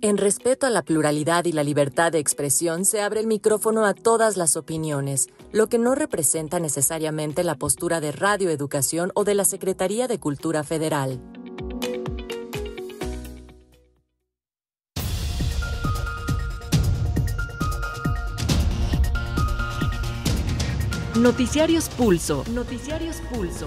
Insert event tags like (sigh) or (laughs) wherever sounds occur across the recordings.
En respeto a la pluralidad y la libertad de expresión, se abre el micrófono a todas las opiniones, lo que no representa necesariamente la postura de Radio Educación o de la Secretaría de Cultura Federal. Noticiarios Pulso. Noticiarios Pulso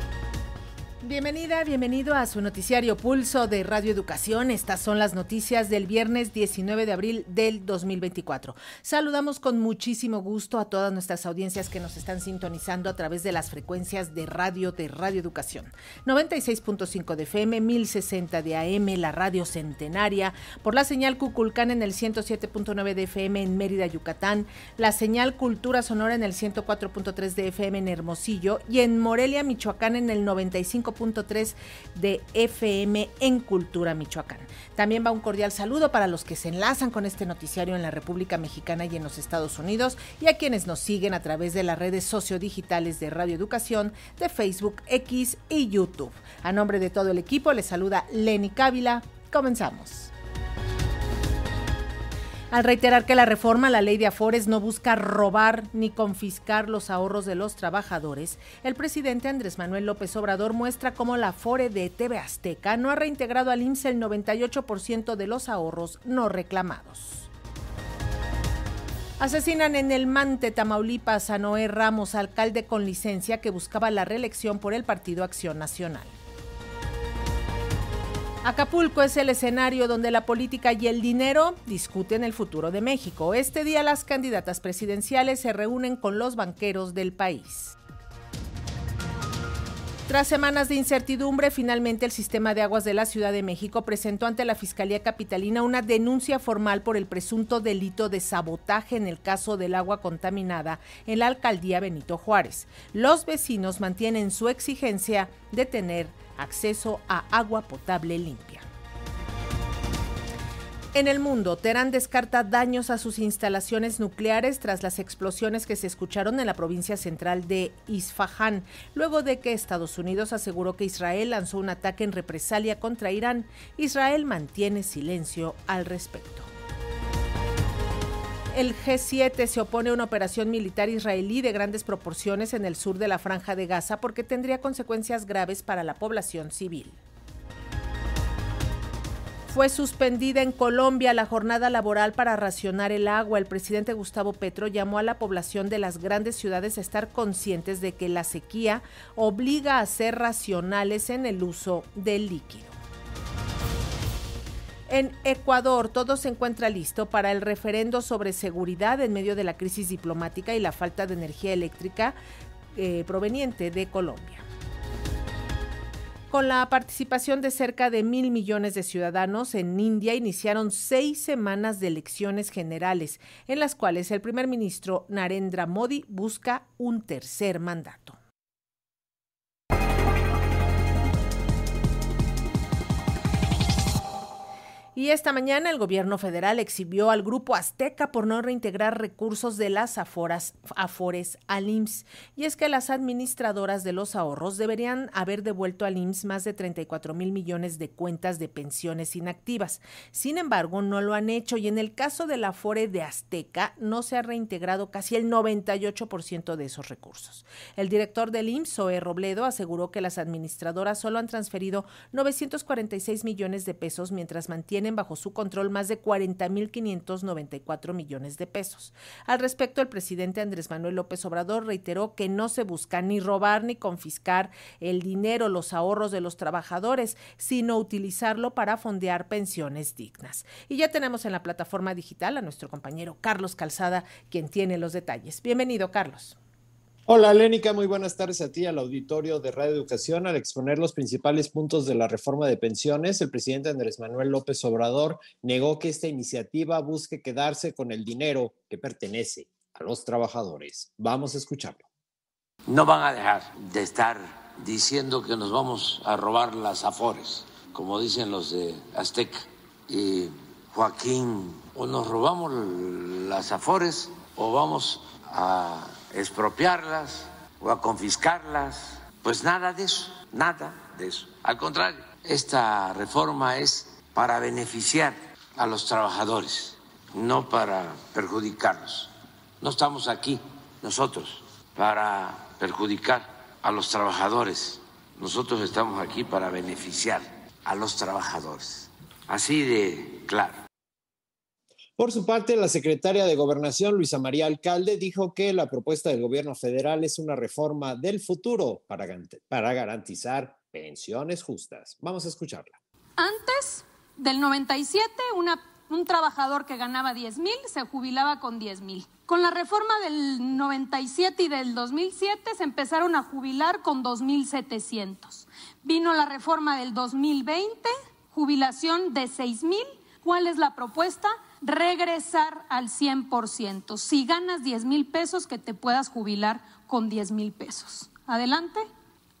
Bienvenida, bienvenido a su noticiario Pulso de Radio Educación. Estas son las noticias del viernes 19 de abril del 2024. Saludamos con muchísimo gusto a todas nuestras audiencias que nos están sintonizando a través de las frecuencias de radio de Radio Educación. 96.5 de FM, 1060 de AM, la radio centenaria, por la señal Cuculcán en el 107.9 de FM en Mérida, Yucatán, la señal Cultura Sonora en el 104.3 de FM en Hermosillo y en Morelia, Michoacán en el 95 de FM en Cultura Michoacán. También va un cordial saludo para los que se enlazan con este noticiario en la República Mexicana y en los Estados Unidos y a quienes nos siguen a través de las redes sociodigitales de Radio Educación, de Facebook, X y YouTube. A nombre de todo el equipo les saluda Lenny Cávila. Comenzamos al reiterar que la reforma a la ley de Afores no busca robar ni confiscar los ahorros de los trabajadores, el presidente Andrés Manuel López Obrador muestra cómo la Afore de TV Azteca no ha reintegrado al IMSS el 98% de los ahorros no reclamados. Asesinan en el Mante, Tamaulipas, a Noé Ramos, alcalde con licencia que buscaba la reelección por el Partido Acción Nacional. Acapulco es el escenario donde la política y el dinero discuten el futuro de México. Este día las candidatas presidenciales se reúnen con los banqueros del país. Tras semanas de incertidumbre, finalmente el sistema de aguas de la Ciudad de México presentó ante la Fiscalía Capitalina una denuncia formal por el presunto delito de sabotaje en el caso del agua contaminada en la alcaldía Benito Juárez. Los vecinos mantienen su exigencia de tener acceso a agua potable limpia. En el mundo, Teherán descarta daños a sus instalaciones nucleares tras las explosiones que se escucharon en la provincia central de Isfahan, luego de que Estados Unidos aseguró que Israel lanzó un ataque en represalia contra Irán. Israel mantiene silencio al respecto. El G7 se opone a una operación militar israelí de grandes proporciones en el sur de la franja de Gaza porque tendría consecuencias graves para la población civil. Fue suspendida en Colombia la jornada laboral para racionar el agua. El presidente Gustavo Petro llamó a la población de las grandes ciudades a estar conscientes de que la sequía obliga a ser racionales en el uso del líquido. En Ecuador, todo se encuentra listo para el referendo sobre seguridad en medio de la crisis diplomática y la falta de energía eléctrica eh, proveniente de Colombia. Con la participación de cerca de mil millones de ciudadanos en India, iniciaron seis semanas de elecciones generales, en las cuales el primer ministro Narendra Modi busca un tercer mandato. Y esta mañana el gobierno federal exhibió al grupo Azteca por no reintegrar recursos de las aforas, afores al IMSS. Y es que las administradoras de los ahorros deberían haber devuelto al IMSS más de 34 mil millones de cuentas de pensiones inactivas. Sin embargo, no lo han hecho y en el caso del afore de Azteca no se ha reintegrado casi el 98% de esos recursos. El director del IMSS, Oe Robledo, aseguró que las administradoras solo han transferido 946 millones de pesos mientras mantiene tienen bajo su control más de 40.594 millones de pesos. Al respecto, el presidente Andrés Manuel López Obrador reiteró que no se busca ni robar ni confiscar el dinero, los ahorros de los trabajadores, sino utilizarlo para fondear pensiones dignas. Y ya tenemos en la plataforma digital a nuestro compañero Carlos Calzada, quien tiene los detalles. Bienvenido, Carlos. Hola, Lénica, muy buenas tardes a ti, al auditorio de Radio Educación. Al exponer los principales puntos de la reforma de pensiones, el presidente Andrés Manuel López Obrador negó que esta iniciativa busque quedarse con el dinero que pertenece a los trabajadores. Vamos a escucharlo. No van a dejar de estar diciendo que nos vamos a robar las afores, como dicen los de Azteca y Joaquín, o nos robamos las afores o vamos a expropiarlas o a confiscarlas. Pues nada de eso, nada de eso. Al contrario, esta reforma es para beneficiar a los trabajadores, no para perjudicarlos. No estamos aquí nosotros para perjudicar a los trabajadores. Nosotros estamos aquí para beneficiar a los trabajadores. Así de claro. Por su parte, la secretaria de Gobernación, Luisa María Alcalde, dijo que la propuesta del gobierno federal es una reforma del futuro para, garantizar pensiones justas. Vamos a escucharla. Antes del 97, un trabajador que ganaba 10 mil se jubilaba con 10 mil. Con la reforma del 97 y del 2007 se empezaron a jubilar con 2.700. Vino la reforma del 2020, jubilación de 6 mil ¿Cuál es la propuesta? Regresar al 100%. Si ganas 10 mil pesos, que te puedas jubilar con 10 mil pesos. Adelante.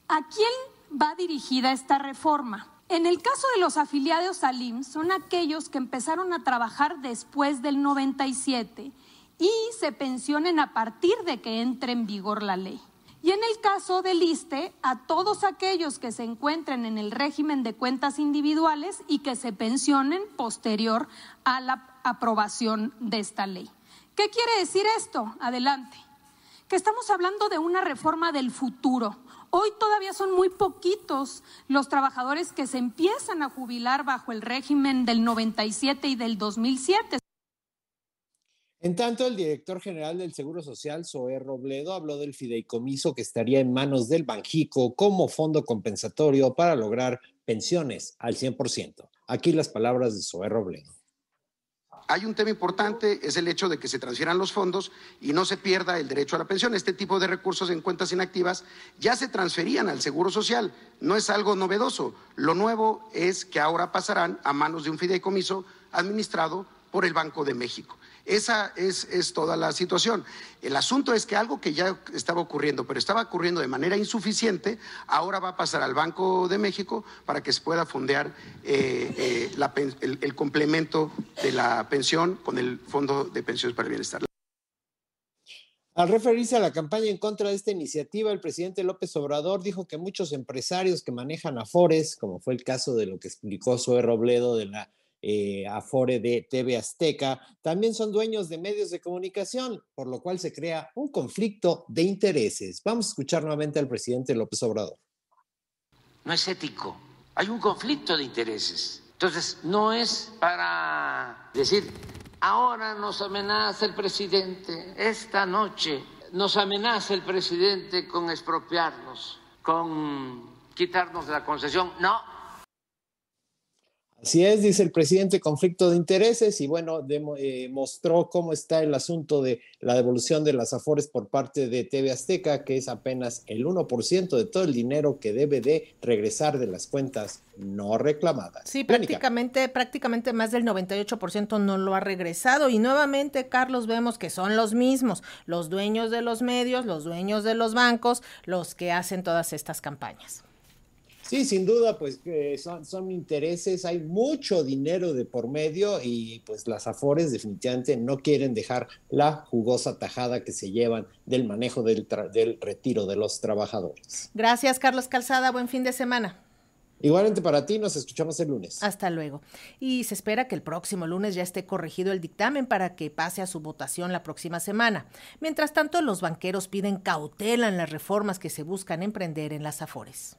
¿A quién va dirigida esta reforma? En el caso de los afiliados al IMSS, son aquellos que empezaron a trabajar después del 97 y se pensionen a partir de que entre en vigor la ley. Y en el caso del ISTE, a todos aquellos que se encuentren en el régimen de cuentas individuales y que se pensionen posterior a la aprobación de esta ley. ¿Qué quiere decir esto? Adelante. Que estamos hablando de una reforma del futuro. Hoy todavía son muy poquitos los trabajadores que se empiezan a jubilar bajo el régimen del 97 y del 2007. En tanto, el director general del Seguro Social, Zoé Robledo, habló del fideicomiso que estaría en manos del Banjico como fondo compensatorio para lograr pensiones al 100%. Aquí las palabras de Zoé Robledo. Hay un tema importante, es el hecho de que se transfieran los fondos y no se pierda el derecho a la pensión. Este tipo de recursos en cuentas inactivas ya se transferían al Seguro Social, no es algo novedoso. Lo nuevo es que ahora pasarán a manos de un fideicomiso administrado por el Banco de México. Esa es, toda la situación. El asunto es que algo que ya estaba ocurriendo, pero estaba ocurriendo de manera insuficiente, ahora va a pasar al Banco de México para que se pueda fondear eh, eh, el, complemento de la pensión con el Fondo de Pensiones para el Bienestar. Al referirse a la campaña en contra de esta iniciativa, el presidente López Obrador dijo que muchos empresarios que manejan afores, como fue el caso de lo que explicó Zoe Robledo de la eh, Afore de TV Azteca, también son dueños de medios de comunicación, por lo cual se crea un conflicto de intereses. Vamos a escuchar nuevamente al presidente López Obrador. No es ético, hay un conflicto de intereses. Entonces, no es para decir, ahora nos amenaza el presidente, esta noche nos amenaza el presidente con expropiarnos, con quitarnos la concesión. No, Así es, dice el presidente, conflicto de intereses y bueno, eh, mostró cómo está el asunto de la devolución de las afores por parte de TV Azteca, que es apenas el 1% de todo el dinero que debe de regresar de las cuentas no reclamadas. Sí, prácticamente, prácticamente más del 98% no lo ha regresado y nuevamente, Carlos, vemos que son los mismos, los dueños de los medios, los dueños de los bancos, los que hacen todas estas campañas. Sí, sin duda, pues son, intereses, hay mucho dinero de por medio y pues las Afores definitivamente no quieren dejar la jugosa tajada que se llevan del manejo del, del retiro de los trabajadores. Gracias, Carlos Calzada, buen fin de semana. Igualmente para ti, nos escuchamos el lunes. Hasta luego. Y se espera que el próximo lunes ya esté corregido el dictamen para que pase a su votación la próxima semana. Mientras tanto, los banqueros piden cautela en las reformas que se buscan emprender en las Afores.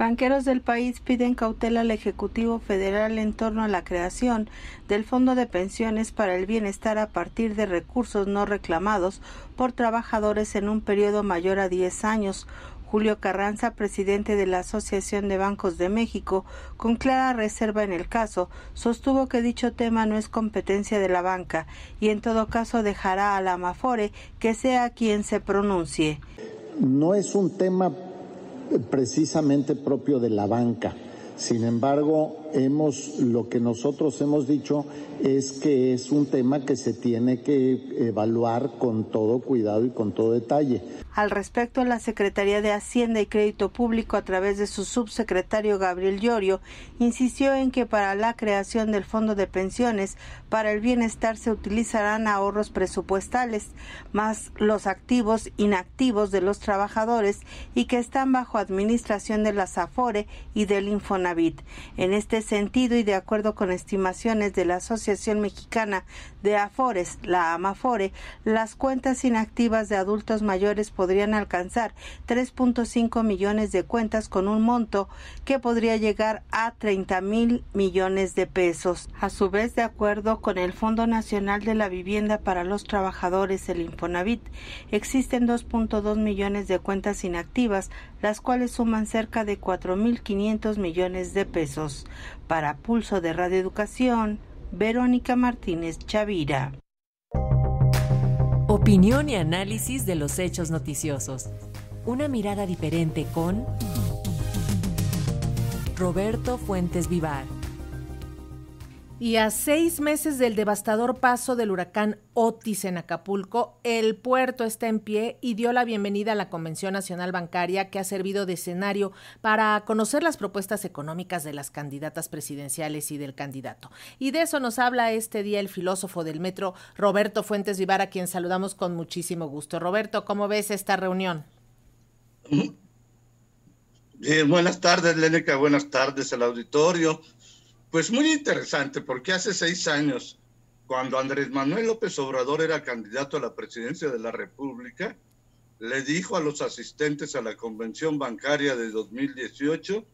Banqueros del país piden cautela al Ejecutivo Federal en torno a la creación del Fondo de Pensiones para el Bienestar a partir de recursos no reclamados por trabajadores en un periodo mayor a 10 años. Julio Carranza, presidente de la Asociación de Bancos de México, con clara reserva en el caso, sostuvo que dicho tema no es competencia de la banca y en todo caso dejará a la Amafore que sea quien se pronuncie. No es un tema precisamente propio de la banca. Sin embargo, hemos, lo que nosotros hemos dicho es que es un tema que se tiene que evaluar con todo cuidado y con todo detalle. Al respecto, la Secretaría de Hacienda y Crédito Público, a través de su subsecretario Gabriel Llorio, insistió en que para la creación del Fondo de Pensiones para el Bienestar se utilizarán ahorros presupuestales, más los activos inactivos de los trabajadores y que están bajo administración de la SAFORE y del Infonavit. En este sentido y de acuerdo con estimaciones de la Asociación Mexicana de Afores, la AMAFORE, las cuentas inactivas de adultos mayores podrían alcanzar 3.5 millones de cuentas con un monto que podría llegar a 30 mil millones de pesos. A su vez, de acuerdo con el Fondo Nacional de la Vivienda para los Trabajadores, el Infonavit, existen 2.2 millones de cuentas inactivas, las cuales suman cerca de 4.500 millones de pesos. Para Pulso de Radio Educación, Verónica Martínez Chavira. Opinión y análisis de los hechos noticiosos. Una mirada diferente con Roberto Fuentes Vivar. Y a seis meses del devastador paso del huracán Otis en Acapulco, el puerto está en pie y dio la bienvenida a la Convención Nacional Bancaria que ha servido de escenario para conocer las propuestas económicas de las candidatas presidenciales y del candidato. Y de eso nos habla este día el filósofo del metro, Roberto Fuentes Vivar, a quien saludamos con muchísimo gusto. Roberto, ¿cómo ves esta reunión? Eh, buenas tardes, Leneca. Buenas tardes al auditorio. Pues muy interesante, porque hace seis años, cuando Andrés Manuel López Obrador era candidato a la presidencia de la República, le dijo a los asistentes a la convención bancaria de 2018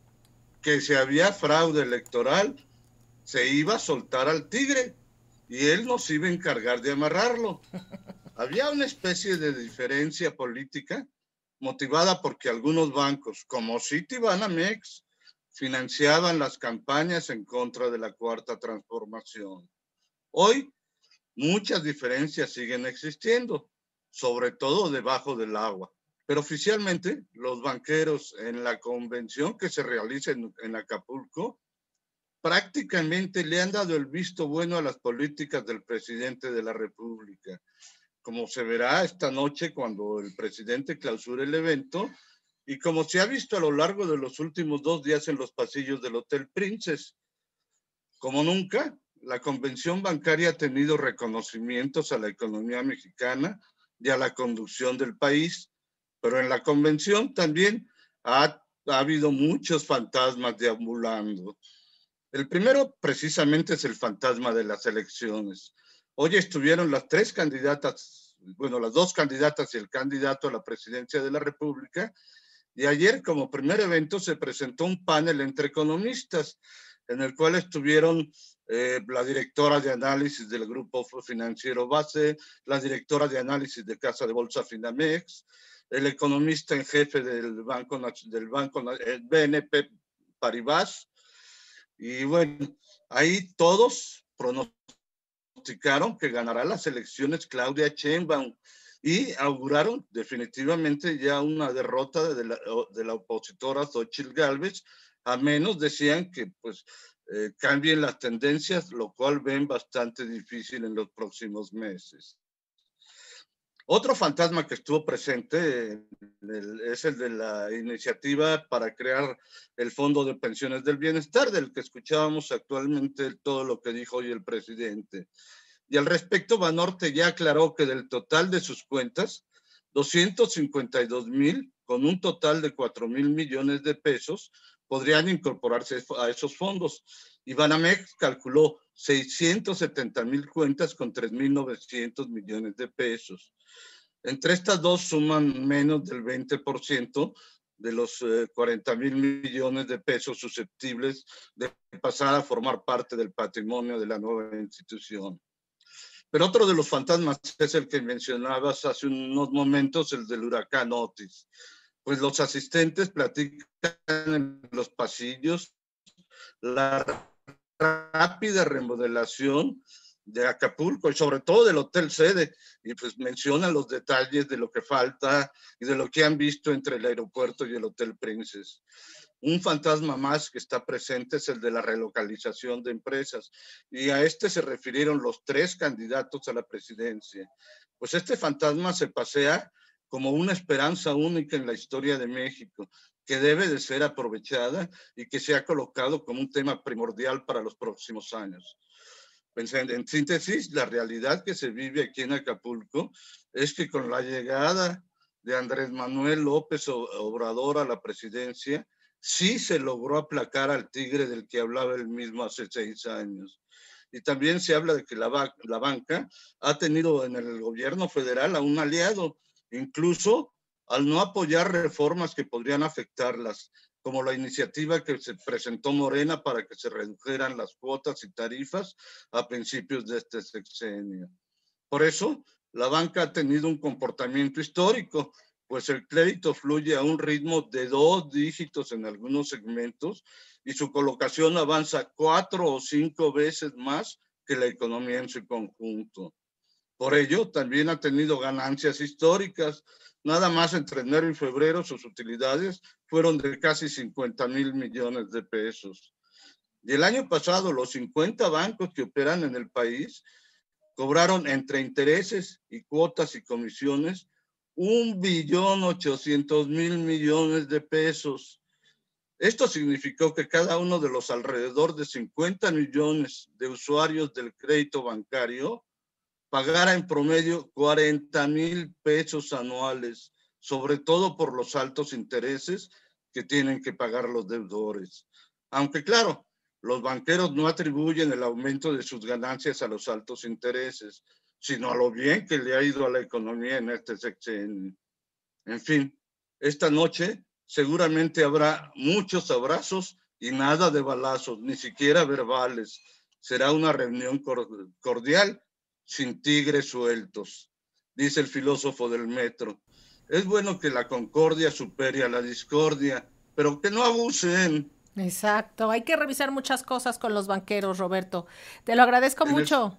que si había fraude electoral, se iba a soltar al tigre y él nos iba a encargar de amarrarlo. (laughs) Había una especie de diferencia política motivada porque algunos bancos, como Citibanamex, financiaban las campañas en contra de la cuarta transformación. Hoy, muchas diferencias siguen existiendo, sobre todo debajo del agua. Pero oficialmente, los banqueros en la convención que se realiza en, en Acapulco prácticamente le han dado el visto bueno a las políticas del presidente de la República. Como se verá esta noche cuando el presidente clausure el evento, y como se ha visto a lo largo de los últimos dos días en los pasillos del Hotel Princes. Como nunca, la convención bancaria ha tenido reconocimientos a la economía mexicana y a la conducción del país, pero en la convención también ha, habido muchos fantasmas deambulando. El primero precisamente es el fantasma de las elecciones. Hoy estuvieron las tres candidatas, bueno, las dos candidatas y el candidato a la presidencia de la República y ayer, como primer evento, se presentó un panel entre economistas en el cual estuvieron eh, la directora de análisis del grupo financiero base, la directora de análisis de Casa de Bolsa Finamex, el economista en jefe del Banco, del banco BNP Paribas. Y bueno, ahí todos pronosticaron que ganará las elecciones Claudia Sheinbaum y auguraron definitivamente ya una derrota de la, opositora Xochitl Galvez, a menos decían que pues eh, cambien las tendencias, lo cual ven bastante difícil en los próximos meses. Otro fantasma que estuvo presente es el de la iniciativa para crear el Fondo de Pensiones del Bienestar, del que escuchábamos actualmente todo lo que dijo hoy el presidente y al respecto Banorte ya aclaró que del total de sus cuentas, 252 mil, con un total de 4 mil millones de pesos, podrían incorporarse a esos fondos. Y Banamex calculó 670 mil cuentas con 3.900 millones de pesos. Entre estas dos suman menos del 20% de los 40 eh, mil millones de pesos susceptibles de pasar a formar parte del patrimonio de la nueva institución. Pero otro de los fantasmas es el que mencionabas hace unos momentos, el del huracán Otis. Pues los asistentes platican en los pasillos la rápida remodelación de Acapulco y sobre todo del Hotel Sede. Y pues mencionan los detalles de lo que falta y de lo que han visto entre el aeropuerto y el Hotel Princess. Un fantasma más que está presente es el de la relocalización de empresas y a este se refirieron los tres candidatos a la presidencia. Pues este fantasma se pasea como una esperanza única en la historia de México, que debe de ser aprovechada y que se ha colocado como un tema primordial para los próximos años. Pues en síntesis, la realidad que se vive aquí en Acapulco es que con la llegada de Andrés Manuel López Obrador a la presidencia, sí se logró aplacar al tigre del que hablaba él mismo hace seis años. Y también se habla de que la, la banca ha tenido en el gobierno federal a un aliado, incluso al no apoyar reformas que podrían afectarlas, como la iniciativa que se presentó Morena para que se redujeran las cuotas y tarifas a principios de este sexenio. Por eso, la banca ha tenido un comportamiento histórico pues el crédito fluye a un ritmo de dos dígitos en algunos segmentos y su colocación avanza cuatro o cinco veces más que la economía en su conjunto. Por ello, también ha tenido ganancias históricas. Nada más entre enero y febrero sus utilidades fueron de casi 50 mil millones de pesos. Y el año pasado, los 50 bancos que operan en el país cobraron entre intereses y cuotas y comisiones un billón ochocientos mil millones de pesos. Esto significó que cada uno de los alrededor de 50 millones de usuarios del crédito bancario pagara en promedio 40 mil pesos anuales, sobre todo por los altos intereses que tienen que pagar los deudores. Aunque claro, los banqueros no atribuyen el aumento de sus ganancias a los altos intereses, sino a lo bien que le ha ido a la economía en este sexenio. En fin, esta noche seguramente habrá muchos abrazos y nada de balazos, ni siquiera verbales. Será una reunión cordial, sin tigres sueltos, dice el filósofo del metro. Es bueno que la concordia supere a la discordia, pero que no abusen. Exacto, hay que revisar muchas cosas con los banqueros, Roberto. Te lo agradezco mucho.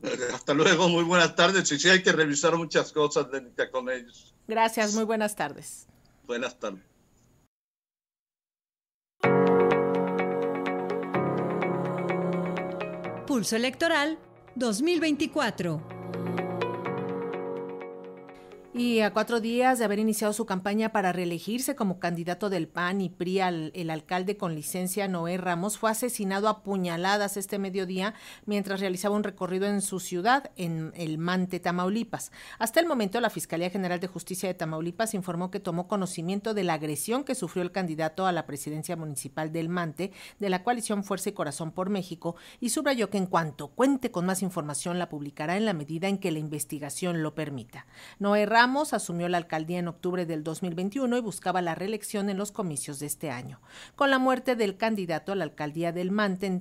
(laughs) Hasta luego, muy buenas tardes. Y sí, hay que revisar muchas cosas, con ellos. Gracias, muy buenas tardes. Buenas tardes. Pulso Electoral 2024. Y a cuatro días de haber iniciado su campaña para reelegirse como candidato del PAN y PRI, al, el alcalde con licencia Noé Ramos fue asesinado a puñaladas este mediodía mientras realizaba un recorrido en su ciudad, en el Mante, Tamaulipas. Hasta el momento, la Fiscalía General de Justicia de Tamaulipas informó que tomó conocimiento de la agresión que sufrió el candidato a la presidencia municipal del Mante de la coalición Fuerza y Corazón por México y subrayó que en cuanto cuente con más información la publicará en la medida en que la investigación lo permita. Noé Ramos asumió la alcaldía en octubre del 2021 y buscaba la reelección en los comicios de este año. Con la muerte del candidato a la alcaldía del Mante en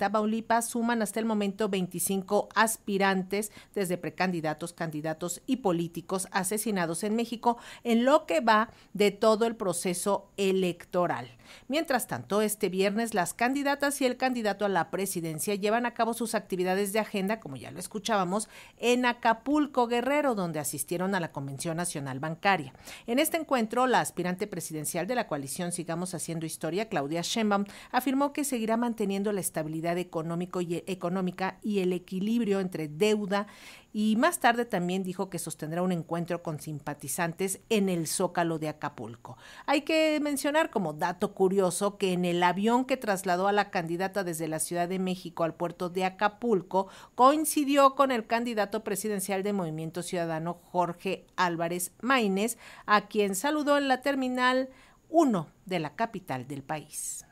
suman hasta el momento 25 aspirantes, desde precandidatos, candidatos y políticos asesinados en México en lo que va de todo el proceso electoral. Mientras tanto, este viernes las candidatas y el candidato a la presidencia llevan a cabo sus actividades de agenda, como ya lo escuchábamos, en Acapulco Guerrero, donde asistieron a la Convención Nacional Bancaria. En este encuentro, la aspirante presidencial de la coalición Sigamos Haciendo Historia, Claudia Sheinbaum, afirmó que seguirá manteniendo la estabilidad económico económica y el equilibrio entre deuda y más tarde también dijo que sostendrá un encuentro con simpatizantes en el Zócalo de Acapulco. Hay que mencionar como dato curioso que en el avión que trasladó a la candidata desde la Ciudad de México al puerto de Acapulco coincidió con el candidato presidencial de Movimiento Ciudadano Jorge Álvarez Maínez, a quien saludó en la terminal 1 de la capital del país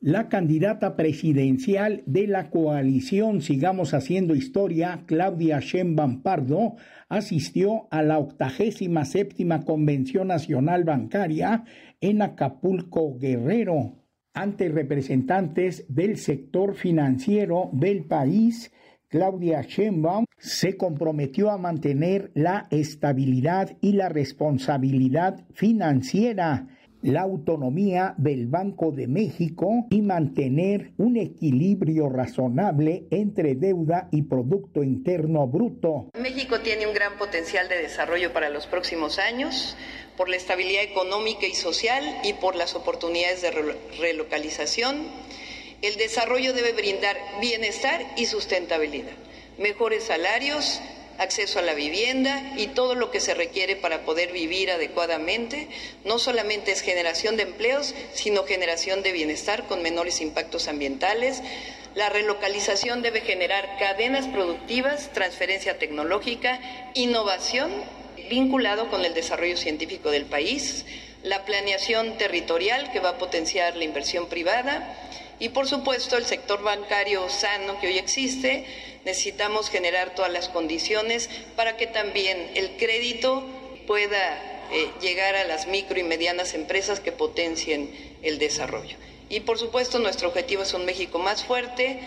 la candidata presidencial de la coalición Sigamos Haciendo Historia, Claudia Sheinbaum Pardo, asistió a la 87 Convención Nacional Bancaria en Acapulco, Guerrero, ante representantes del sector financiero del país Claudia Sheinbaum se comprometió a mantener la estabilidad y la responsabilidad financiera la autonomía del Banco de México y mantener un equilibrio razonable entre deuda y Producto Interno Bruto. México tiene un gran potencial de desarrollo para los próximos años por la estabilidad económica y social y por las oportunidades de relocalización. El desarrollo debe brindar bienestar y sustentabilidad, mejores salarios, acceso a la vivienda y todo lo que se requiere para poder vivir adecuadamente, no solamente es generación de empleos, sino generación de bienestar con menores impactos ambientales. La relocalización debe generar cadenas productivas, transferencia tecnológica, innovación vinculado con el desarrollo científico del país, la planeación territorial que va a potenciar la inversión privada y, por supuesto, el sector bancario sano que hoy existe, necesitamos generar todas las condiciones para que también el crédito pueda eh, llegar a las micro y medianas empresas que potencien el desarrollo. Y por supuesto nuestro objetivo es un México más fuerte,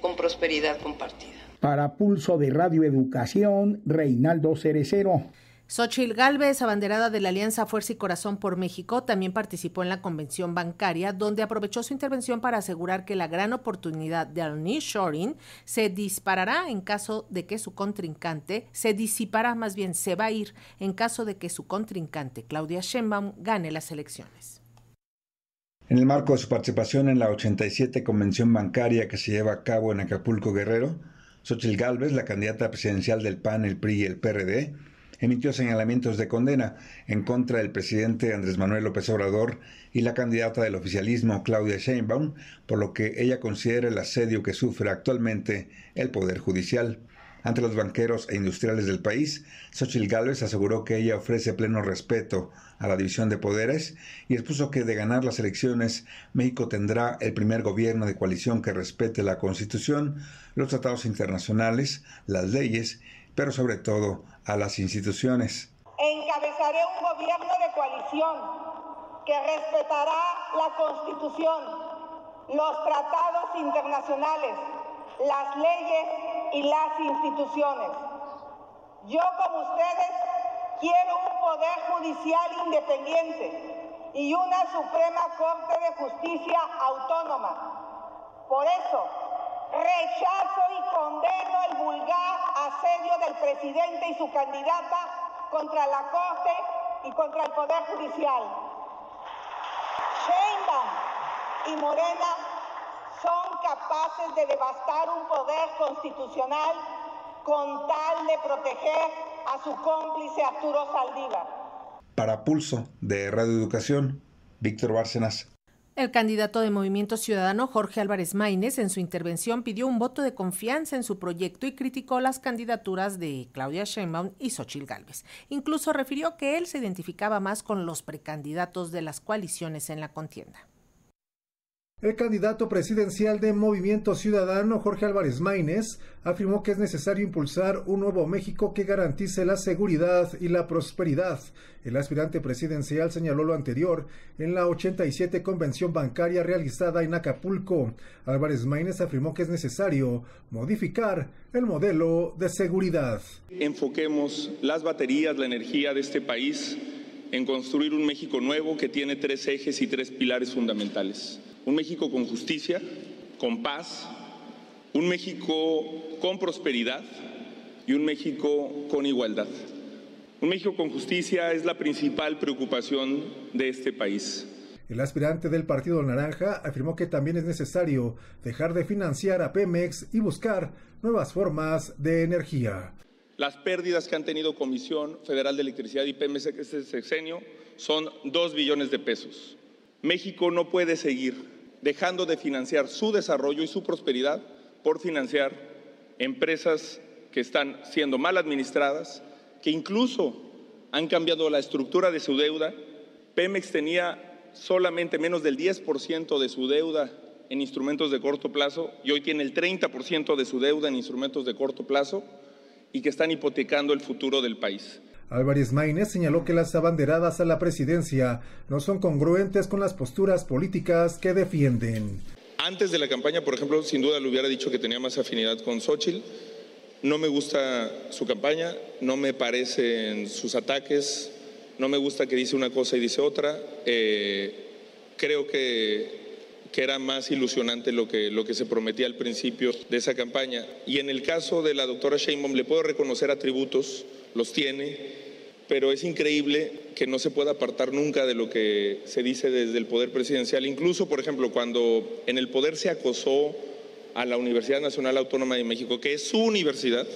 con prosperidad compartida. Para Pulso de Radio Educación, Reinaldo Cerecero. Xochil Gálvez, abanderada de la Alianza Fuerza y Corazón por México, también participó en la convención bancaria, donde aprovechó su intervención para asegurar que la gran oportunidad de de Shoring se disparará en caso de que su contrincante, se disipará más bien, se va a ir en caso de que su contrincante, Claudia Sheinbaum, gane las elecciones. En el marco de su participación en la 87 convención bancaria que se lleva a cabo en Acapulco Guerrero, Xochil Gálvez, la candidata presidencial del PAN, el PRI y el PRD, emitió señalamientos de condena en contra del presidente Andrés Manuel López Obrador y la candidata del oficialismo Claudia Sheinbaum, por lo que ella considera el asedio que sufre actualmente el Poder Judicial. Ante los banqueros e industriales del país, Xochitl Gálvez aseguró que ella ofrece pleno respeto a la división de poderes y expuso que de ganar las elecciones, México tendrá el primer gobierno de coalición que respete la Constitución, los tratados internacionales, las leyes, pero sobre todo a las instituciones. Encabezaré un gobierno de coalición que respetará la Constitución, los tratados internacionales, las leyes y las instituciones. Yo, como ustedes, quiero un poder judicial independiente y una Suprema Corte de Justicia autónoma. Por eso, Rechazo y condeno el vulgar asedio del presidente y su candidata contra la Corte y contra el Poder Judicial. Sheinbaum y Morena son capaces de devastar un poder constitucional con tal de proteger a su cómplice Arturo Saldiva. Para Pulso de Radio Educación, Víctor Bárcenas. El candidato de Movimiento Ciudadano, Jorge Álvarez Maínez, en su intervención pidió un voto de confianza en su proyecto y criticó las candidaturas de Claudia Sheinbaum y Xochil Gálvez. Incluso refirió que él se identificaba más con los precandidatos de las coaliciones en la contienda. El candidato presidencial de Movimiento Ciudadano, Jorge Álvarez Maínez, afirmó que es necesario impulsar un nuevo México que garantice la seguridad y la prosperidad. El aspirante presidencial señaló lo anterior en la 87 convención bancaria realizada en Acapulco. Álvarez Maínez afirmó que es necesario modificar el modelo de seguridad. Enfoquemos las baterías, la energía de este país en construir un México nuevo que tiene tres ejes y tres pilares fundamentales un México con justicia, con paz, un México con prosperidad y un México con igualdad. Un México con justicia es la principal preocupación de este país. El aspirante del Partido Naranja afirmó que también es necesario dejar de financiar a Pemex y buscar nuevas formas de energía. Las pérdidas que han tenido Comisión Federal de Electricidad y Pemex este sexenio son 2 billones de pesos. México no puede seguir dejando de financiar su desarrollo y su prosperidad por financiar empresas que están siendo mal administradas, que incluso han cambiado la estructura de su deuda. Pemex tenía solamente menos del 10% de su deuda en instrumentos de corto plazo y hoy tiene el 30% de su deuda en instrumentos de corto plazo y que están hipotecando el futuro del país. Álvarez Maínez señaló que las abanderadas a la presidencia no son congruentes con las posturas políticas que defienden. Antes de la campaña, por ejemplo, sin duda le hubiera dicho que tenía más afinidad con Xochitl. No me gusta su campaña, no me parecen sus ataques, no me gusta que dice una cosa y dice otra. Eh, creo que era más ilusionante lo que, lo que se prometía al principio de esa campaña. Y en el caso de la doctora Sheinbaum, le puedo reconocer atributos los tiene, pero es increíble que no se pueda apartar nunca de lo que se dice desde el poder presidencial. Incluso, por ejemplo, cuando en el poder se acosó a la Universidad Nacional Autónoma de México, que es su universidad,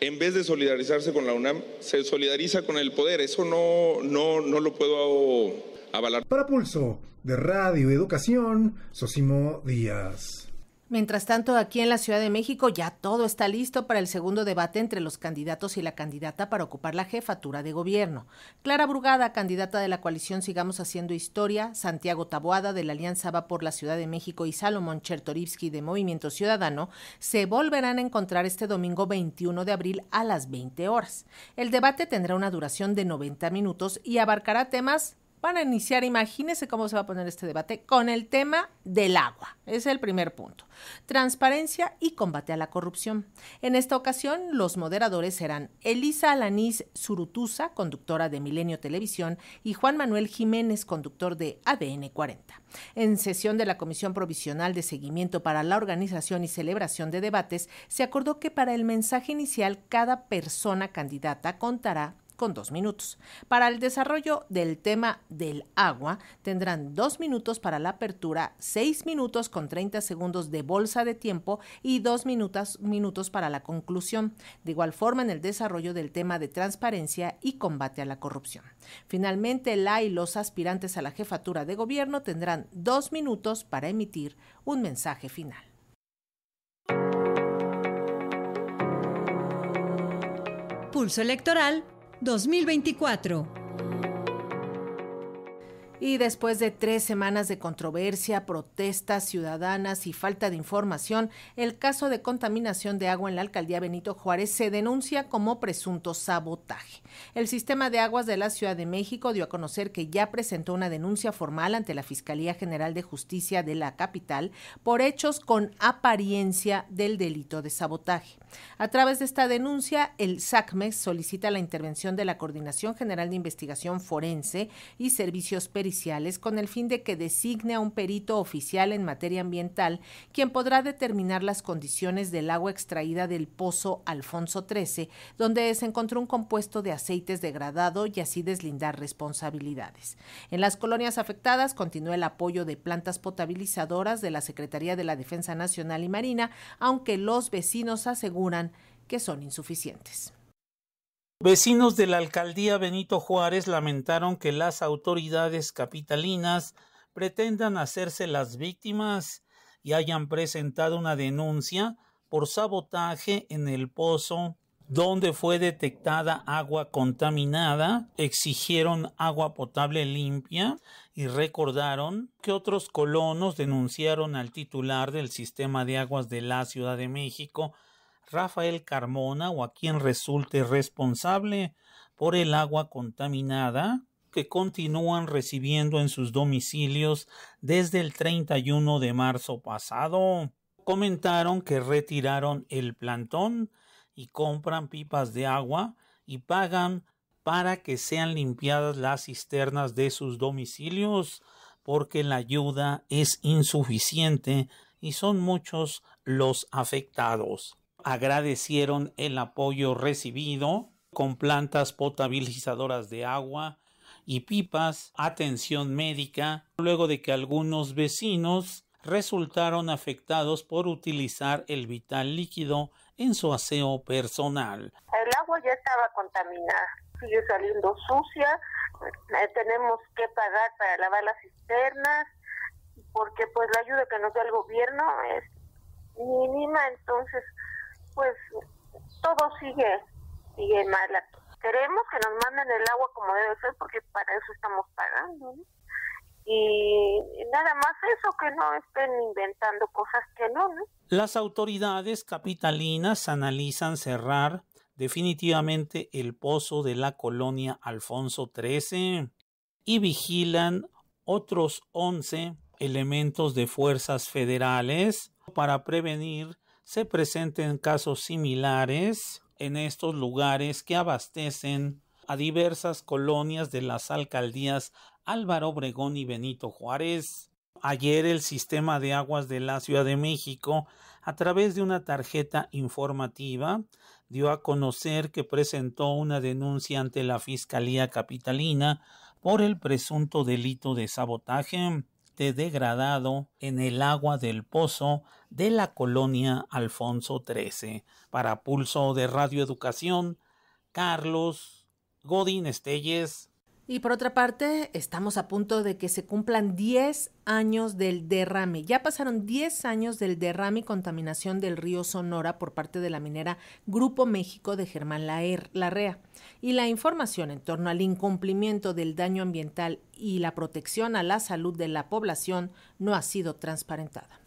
en vez de solidarizarse con la UNAM, se solidariza con el poder. Eso no, no, no lo puedo avalar. Para Pulso de Radio Educación, Sosimo Díaz. Mientras tanto, aquí en la Ciudad de México ya todo está listo para el segundo debate entre los candidatos y la candidata para ocupar la jefatura de gobierno. Clara Brugada, candidata de la coalición Sigamos Haciendo Historia, Santiago Taboada de la Alianza Va por la Ciudad de México y Salomón Chertorivsky de Movimiento Ciudadano se volverán a encontrar este domingo 21 de abril a las 20 horas. El debate tendrá una duración de 90 minutos y abarcará temas van a iniciar, imagínense cómo se va a poner este debate, con el tema del agua. Es el primer punto. Transparencia y combate a la corrupción. En esta ocasión, los moderadores serán Elisa Alaniz Zurutusa, conductora de Milenio Televisión, y Juan Manuel Jiménez, conductor de ADN 40. En sesión de la Comisión Provisional de Seguimiento para la Organización y Celebración de Debates, se acordó que para el mensaje inicial cada persona candidata contará con dos minutos. Para el desarrollo del tema del agua, tendrán dos minutos para la apertura, seis minutos con 30 segundos de bolsa de tiempo y dos minutos, minutos para la conclusión. De igual forma, en el desarrollo del tema de transparencia y combate a la corrupción. Finalmente, la y los aspirantes a la jefatura de gobierno tendrán dos minutos para emitir un mensaje final. Pulso Electoral 2024. Y después de tres semanas de controversia, protestas ciudadanas y falta de información, el caso de contaminación de agua en la alcaldía Benito Juárez se denuncia como presunto sabotaje. El sistema de aguas de la Ciudad de México dio a conocer que ya presentó una denuncia formal ante la Fiscalía General de Justicia de la capital por hechos con apariencia del delito de sabotaje. A través de esta denuncia, el SACME solicita la intervención de la Coordinación General de Investigación Forense y Servicios Periciales con el fin de que designe a un perito oficial en materia ambiental quien podrá determinar las condiciones del agua extraída del pozo Alfonso XIII, donde se encontró un compuesto de aceites degradado y así deslindar responsabilidades. En las colonias afectadas continúa el apoyo de plantas potabilizadoras de la Secretaría de la Defensa Nacional y Marina, aunque los vecinos aseguran que son insuficientes. Vecinos de la alcaldía Benito Juárez lamentaron que las autoridades capitalinas pretendan hacerse las víctimas y hayan presentado una denuncia por sabotaje en el pozo donde fue detectada agua contaminada, exigieron agua potable limpia y recordaron que otros colonos denunciaron al titular del sistema de aguas de la Ciudad de México Rafael Carmona o a quien resulte responsable por el agua contaminada que continúan recibiendo en sus domicilios desde el 31 de marzo pasado. Comentaron que retiraron el plantón y compran pipas de agua y pagan para que sean limpiadas las cisternas de sus domicilios porque la ayuda es insuficiente y son muchos los afectados agradecieron el apoyo recibido con plantas potabilizadoras de agua y pipas, atención médica, luego de que algunos vecinos resultaron afectados por utilizar el vital líquido en su aseo personal. El agua ya estaba contaminada, sigue saliendo sucia, eh, tenemos que pagar para lavar las cisternas, porque pues la ayuda que nos da el gobierno es mínima, entonces pues todo sigue, sigue mal. Queremos que nos manden el agua como debe ser, porque para eso estamos pagando. Y nada más eso, que no estén inventando cosas que no, ¿no? Las autoridades capitalinas analizan cerrar definitivamente el pozo de la colonia Alfonso XIII y vigilan otros 11 elementos de fuerzas federales para prevenir se presenten casos similares en estos lugares que abastecen a diversas colonias de las alcaldías Álvaro Obregón y Benito Juárez. Ayer el sistema de aguas de la Ciudad de México, a través de una tarjeta informativa, dio a conocer que presentó una denuncia ante la Fiscalía Capitalina por el presunto delito de sabotaje degradado en el agua del pozo de la colonia Alfonso XIII. Para pulso de radioeducación, Carlos Godín Estelles. Y por otra parte, estamos a punto de que se cumplan 10 años del derrame. Ya pasaron 10 años del derrame y contaminación del río Sonora por parte de la minera Grupo México de Germán Larrea. Y la información en torno al incumplimiento del daño ambiental y la protección a la salud de la población no ha sido transparentada.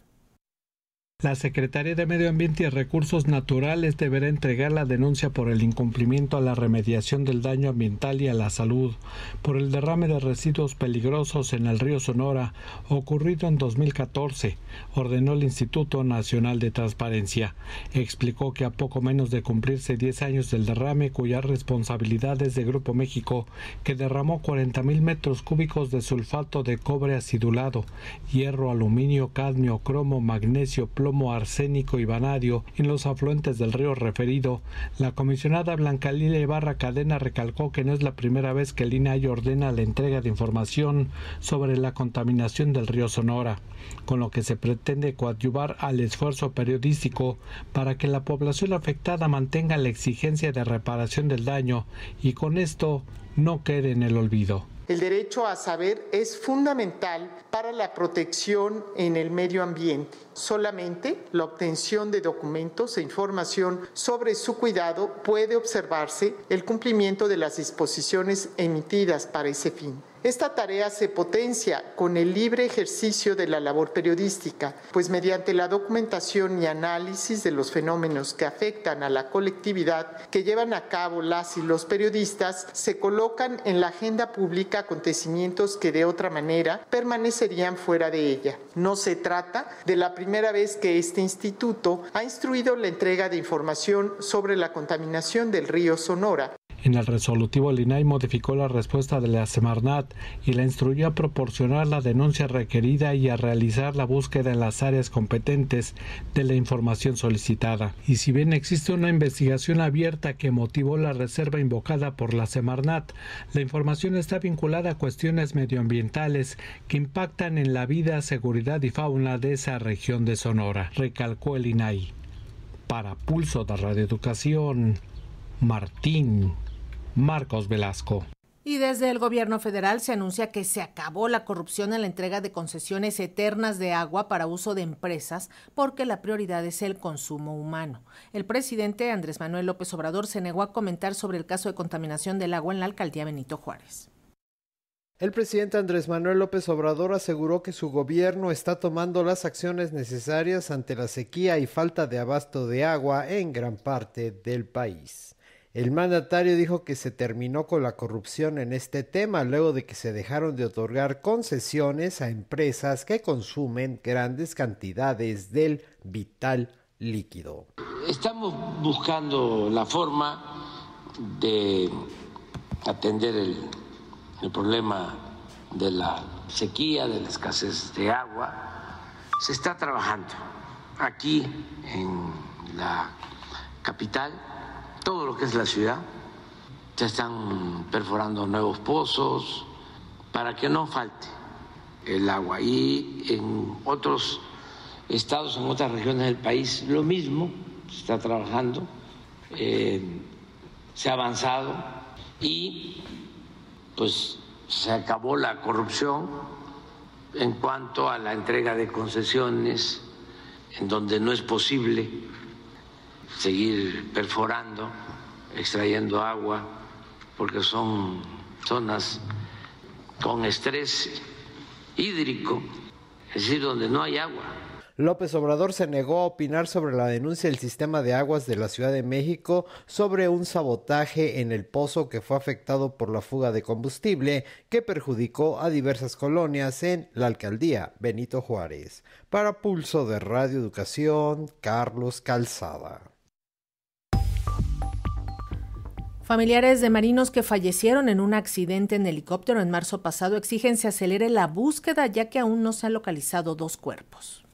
La Secretaría de Medio Ambiente y Recursos Naturales deberá entregar la denuncia por el incumplimiento a la remediación del daño ambiental y a la salud por el derrame de residuos peligrosos en el río Sonora ocurrido en 2014, ordenó el Instituto Nacional de Transparencia. Explicó que a poco menos de cumplirse 10 años del derrame cuya responsabilidad es de Grupo México, que derramó 40 metros cúbicos de sulfato de cobre acidulado, hierro, aluminio, cadmio, cromo, magnesio, plomo, como arsénico y vanadio en los afluentes del río referido, la comisionada Blanca Lile Barra Cadena recalcó que no es la primera vez que el INAI ordena la entrega de información sobre la contaminación del río Sonora, con lo que se pretende coadyuvar al esfuerzo periodístico para que la población afectada mantenga la exigencia de reparación del daño y con esto no quede en el olvido. El derecho a saber es fundamental para la protección en el medio ambiente. Solamente la obtención de documentos e información sobre su cuidado puede observarse el cumplimiento de las disposiciones emitidas para ese fin. Esta tarea se potencia con el libre ejercicio de la labor periodística, pues mediante la documentación y análisis de los fenómenos que afectan a la colectividad que llevan a cabo las y los periodistas, se colocan en la agenda pública acontecimientos que de otra manera permanecerían fuera de ella. No se trata de la primera vez que este instituto ha instruido la entrega de información sobre la contaminación del río Sonora, en el resolutivo, el INAI modificó la respuesta de la Semarnat y la instruyó a proporcionar la denuncia requerida y a realizar la búsqueda en las áreas competentes de la información solicitada. Y si bien existe una investigación abierta que motivó la reserva invocada por la Semarnat, la información está vinculada a cuestiones medioambientales que impactan en la vida, seguridad y fauna de esa región de Sonora, recalcó el INAI. Para Pulso de Radioeducación, Martín Marcos Velasco. Y desde el gobierno federal se anuncia que se acabó la corrupción en la entrega de concesiones eternas de agua para uso de empresas porque la prioridad es el consumo humano. El presidente Andrés Manuel López Obrador se negó a comentar sobre el caso de contaminación del agua en la alcaldía Benito Juárez. El presidente Andrés Manuel López Obrador aseguró que su gobierno está tomando las acciones necesarias ante la sequía y falta de abasto de agua en gran parte del país. El mandatario dijo que se terminó con la corrupción en este tema luego de que se dejaron de otorgar concesiones a empresas que consumen grandes cantidades del vital líquido. Estamos buscando la forma de atender el, problema de la sequía, de la escasez de agua. Se está trabajando aquí en la capital todo lo que es la ciudad. Se están perforando nuevos pozos para que no falte el agua. Y en otros estados, en otras regiones del país, lo mismo, se está trabajando, eh, se ha avanzado y pues se acabó la corrupción en cuanto a la entrega de concesiones, en donde no es posible seguir perforando, extrayendo agua, porque son zonas con estrés hídrico, es decir, donde no hay agua. López Obrador se negó a opinar sobre la denuncia del sistema de aguas de la Ciudad de México sobre un sabotaje en el pozo que fue afectado por la fuga de combustible que perjudicó a diversas colonias en la alcaldía Benito Juárez. Para Pulso de Radio Educación, Carlos Calzada. Familiares de marinos que fallecieron en un accidente en helicóptero en marzo pasado exigen se acelere la búsqueda ya que aún no se han localizado dos cuerpos.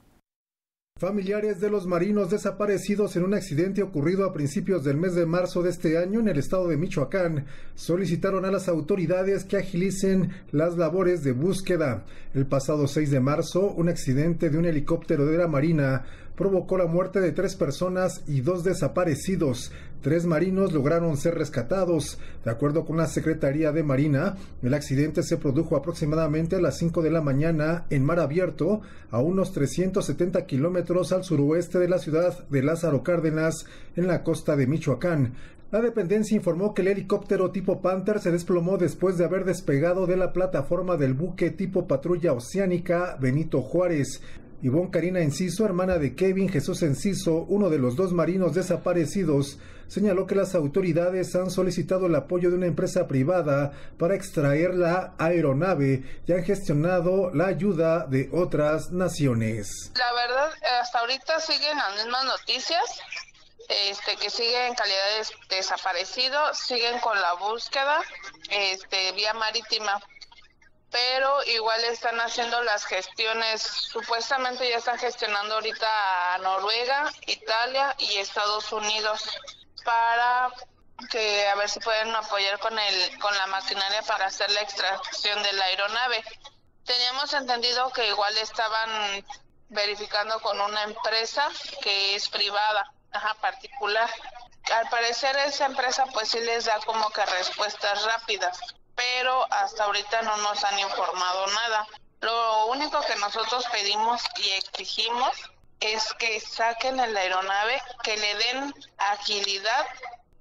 Familiares de los marinos desaparecidos en un accidente ocurrido a principios del mes de marzo de este año en el estado de Michoacán solicitaron a las autoridades que agilicen las labores de búsqueda. El pasado 6 de marzo, un accidente de un helicóptero de la Marina provocó la muerte de tres personas y dos desaparecidos. Tres marinos lograron ser rescatados. De acuerdo con la Secretaría de Marina, el accidente se produjo aproximadamente a las 5 de la mañana en mar abierto, a unos 370 kilómetros al suroeste de la ciudad de Lázaro Cárdenas, en la costa de Michoacán. La dependencia informó que el helicóptero tipo Panther se desplomó después de haber despegado de la plataforma del buque tipo patrulla oceánica Benito Juárez. Ivonne Karina Enciso, hermana de Kevin Jesús Enciso, uno de los dos marinos desaparecidos, señaló que las autoridades han solicitado el apoyo de una empresa privada para extraer la aeronave y han gestionado la ayuda de otras naciones. La verdad, hasta ahorita siguen las mismas noticias. Este, que siguen en calidad de desaparecido, siguen con la búsqueda este, vía marítima pero igual están haciendo las gestiones, supuestamente ya están gestionando ahorita a Noruega, Italia y Estados Unidos para que a ver si pueden apoyar con el con la maquinaria para hacer la extracción de la aeronave. Teníamos entendido que igual estaban verificando con una empresa que es privada, ajá, particular. Al parecer esa empresa pues sí les da como que respuestas rápidas pero hasta ahorita no nos han informado nada. Lo único que nosotros pedimos y exigimos es que saquen la aeronave, que le den agilidad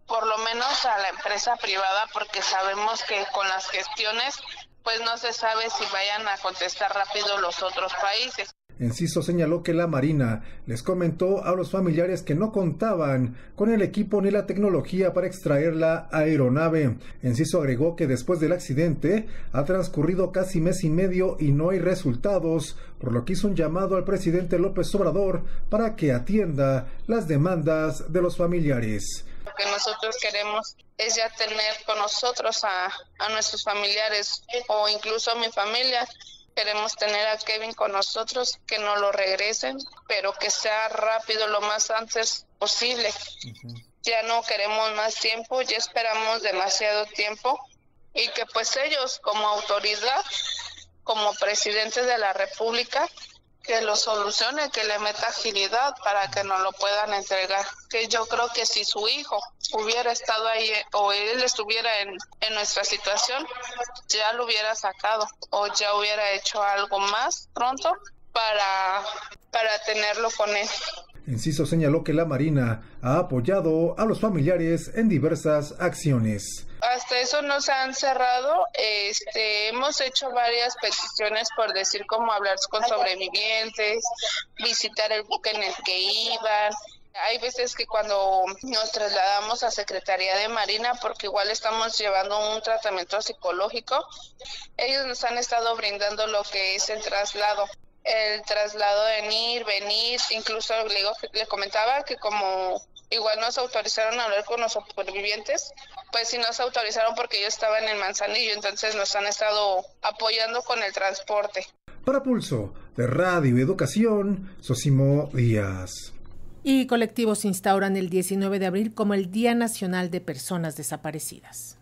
por lo menos a la empresa privada porque sabemos que con las gestiones pues no se sabe si vayan a contestar rápido los otros países. Enciso señaló que la Marina les comentó a los familiares que no contaban con el equipo ni la tecnología para extraer la aeronave. Enciso agregó que después del accidente ha transcurrido casi mes y medio y no hay resultados, por lo que hizo un llamado al presidente López Obrador para que atienda las demandas de los familiares. Lo que nosotros queremos es ya tener con nosotros a, a nuestros familiares o incluso a mi familia Queremos tener a Kevin con nosotros, que no lo regresen, pero que sea rápido, lo más antes posible. Ya no queremos más tiempo, ya esperamos demasiado tiempo y que pues ellos como autoridad, como presidente de la República, que lo solucione, que le meta agilidad para que no lo puedan entregar. Que yo creo que si su hijo hubiera estado ahí eh, o él estuviera en, nuestra situación, ya lo hubiera sacado o ya hubiera hecho algo más pronto para, para tenerlo con él. Inciso señaló que la Marina ha apoyado a los familiares en diversas acciones hasta eso nos han cerrado. Este, hemos hecho varias peticiones por decir cómo hablar con sobrevivientes, visitar el buque en el que iban. Hay veces que cuando nos trasladamos a Secretaría de Marina, porque igual estamos llevando un tratamiento psicológico, ellos nos han estado brindando lo que es el traslado el traslado de ir, venir, incluso le, comentaba que como igual nos autorizaron a hablar con los sobrevivientes, pues sí nos autorizaron porque yo estaba en el Manzanillo, entonces nos han estado apoyando con el transporte. Para Pulso, de Radio Educación, Sosimo Díaz. Y colectivos instauran el 19 de abril como el Día Nacional de Personas Desaparecidas.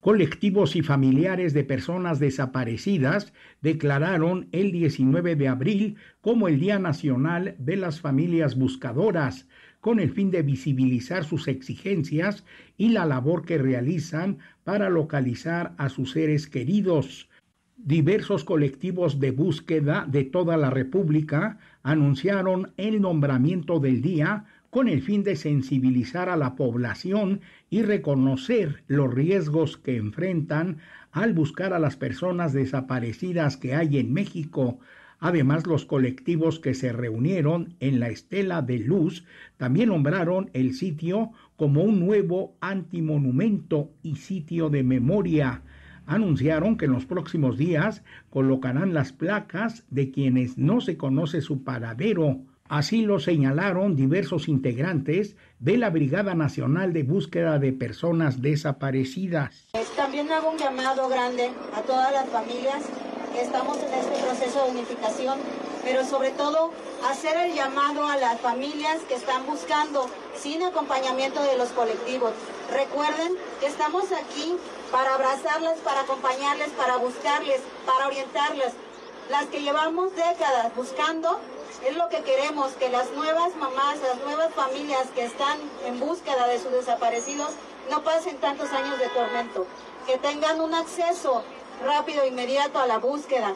Colectivos y familiares de personas desaparecidas declararon el 19 de abril como el Día Nacional de las Familias Buscadoras, con el fin de visibilizar sus exigencias y la labor que realizan para localizar a sus seres queridos. Diversos colectivos de búsqueda de toda la República anunciaron el nombramiento del día con el fin de sensibilizar a la población y reconocer los riesgos que enfrentan al buscar a las personas desaparecidas que hay en México, Además, los colectivos que se reunieron en la Estela de Luz también nombraron el sitio como un nuevo antimonumento y sitio de memoria. Anunciaron que en los próximos días colocarán las placas de quienes no se conoce su paradero. Así lo señalaron diversos integrantes de la Brigada Nacional de Búsqueda de Personas Desaparecidas. También hago un llamado grande a todas las familias estamos en este proceso de unificación, pero sobre todo hacer el llamado a las familias que están buscando sin acompañamiento de los colectivos. Recuerden que estamos aquí para abrazarlas, para acompañarles, para buscarles, para orientarlas. Las que llevamos décadas buscando es lo que queremos, que las nuevas mamás, las nuevas familias que están en búsqueda de sus desaparecidos no pasen tantos años de tormento, que tengan un acceso rápido inmediato a la búsqueda.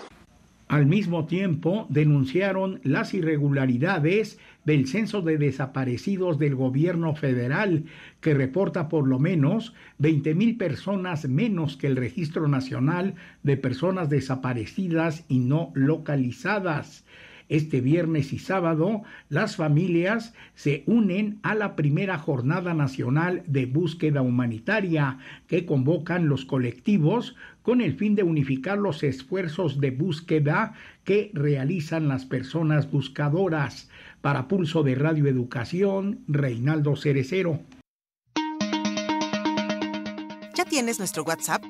Al mismo tiempo, denunciaron las irregularidades del censo de desaparecidos del gobierno federal, que reporta por lo menos 20.000 personas menos que el Registro Nacional de Personas Desaparecidas y No Localizadas. Este viernes y sábado las familias se unen a la primera jornada nacional de búsqueda humanitaria que convocan los colectivos con el fin de unificar los esfuerzos de búsqueda que realizan las personas buscadoras. Para Pulso de Radio Educación, Reinaldo Cerecero. ¿Ya tienes nuestro WhatsApp?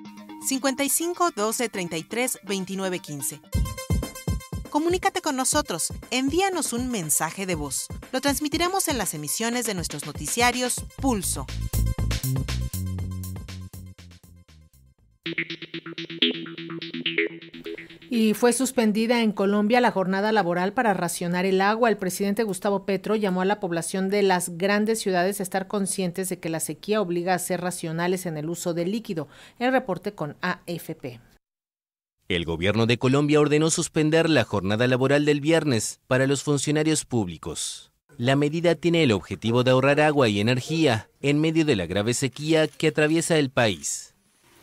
55 12 33 29 15. Comunícate con nosotros, envíanos un mensaje de voz. Lo transmitiremos en las emisiones de nuestros noticiarios Pulso. Y fue suspendida en Colombia la jornada laboral para racionar el agua. El presidente Gustavo Petro llamó a la población de las grandes ciudades a estar conscientes de que la sequía obliga a ser racionales en el uso del líquido. El reporte con AFP. El gobierno de Colombia ordenó suspender la jornada laboral del viernes para los funcionarios públicos. La medida tiene el objetivo de ahorrar agua y energía en medio de la grave sequía que atraviesa el país.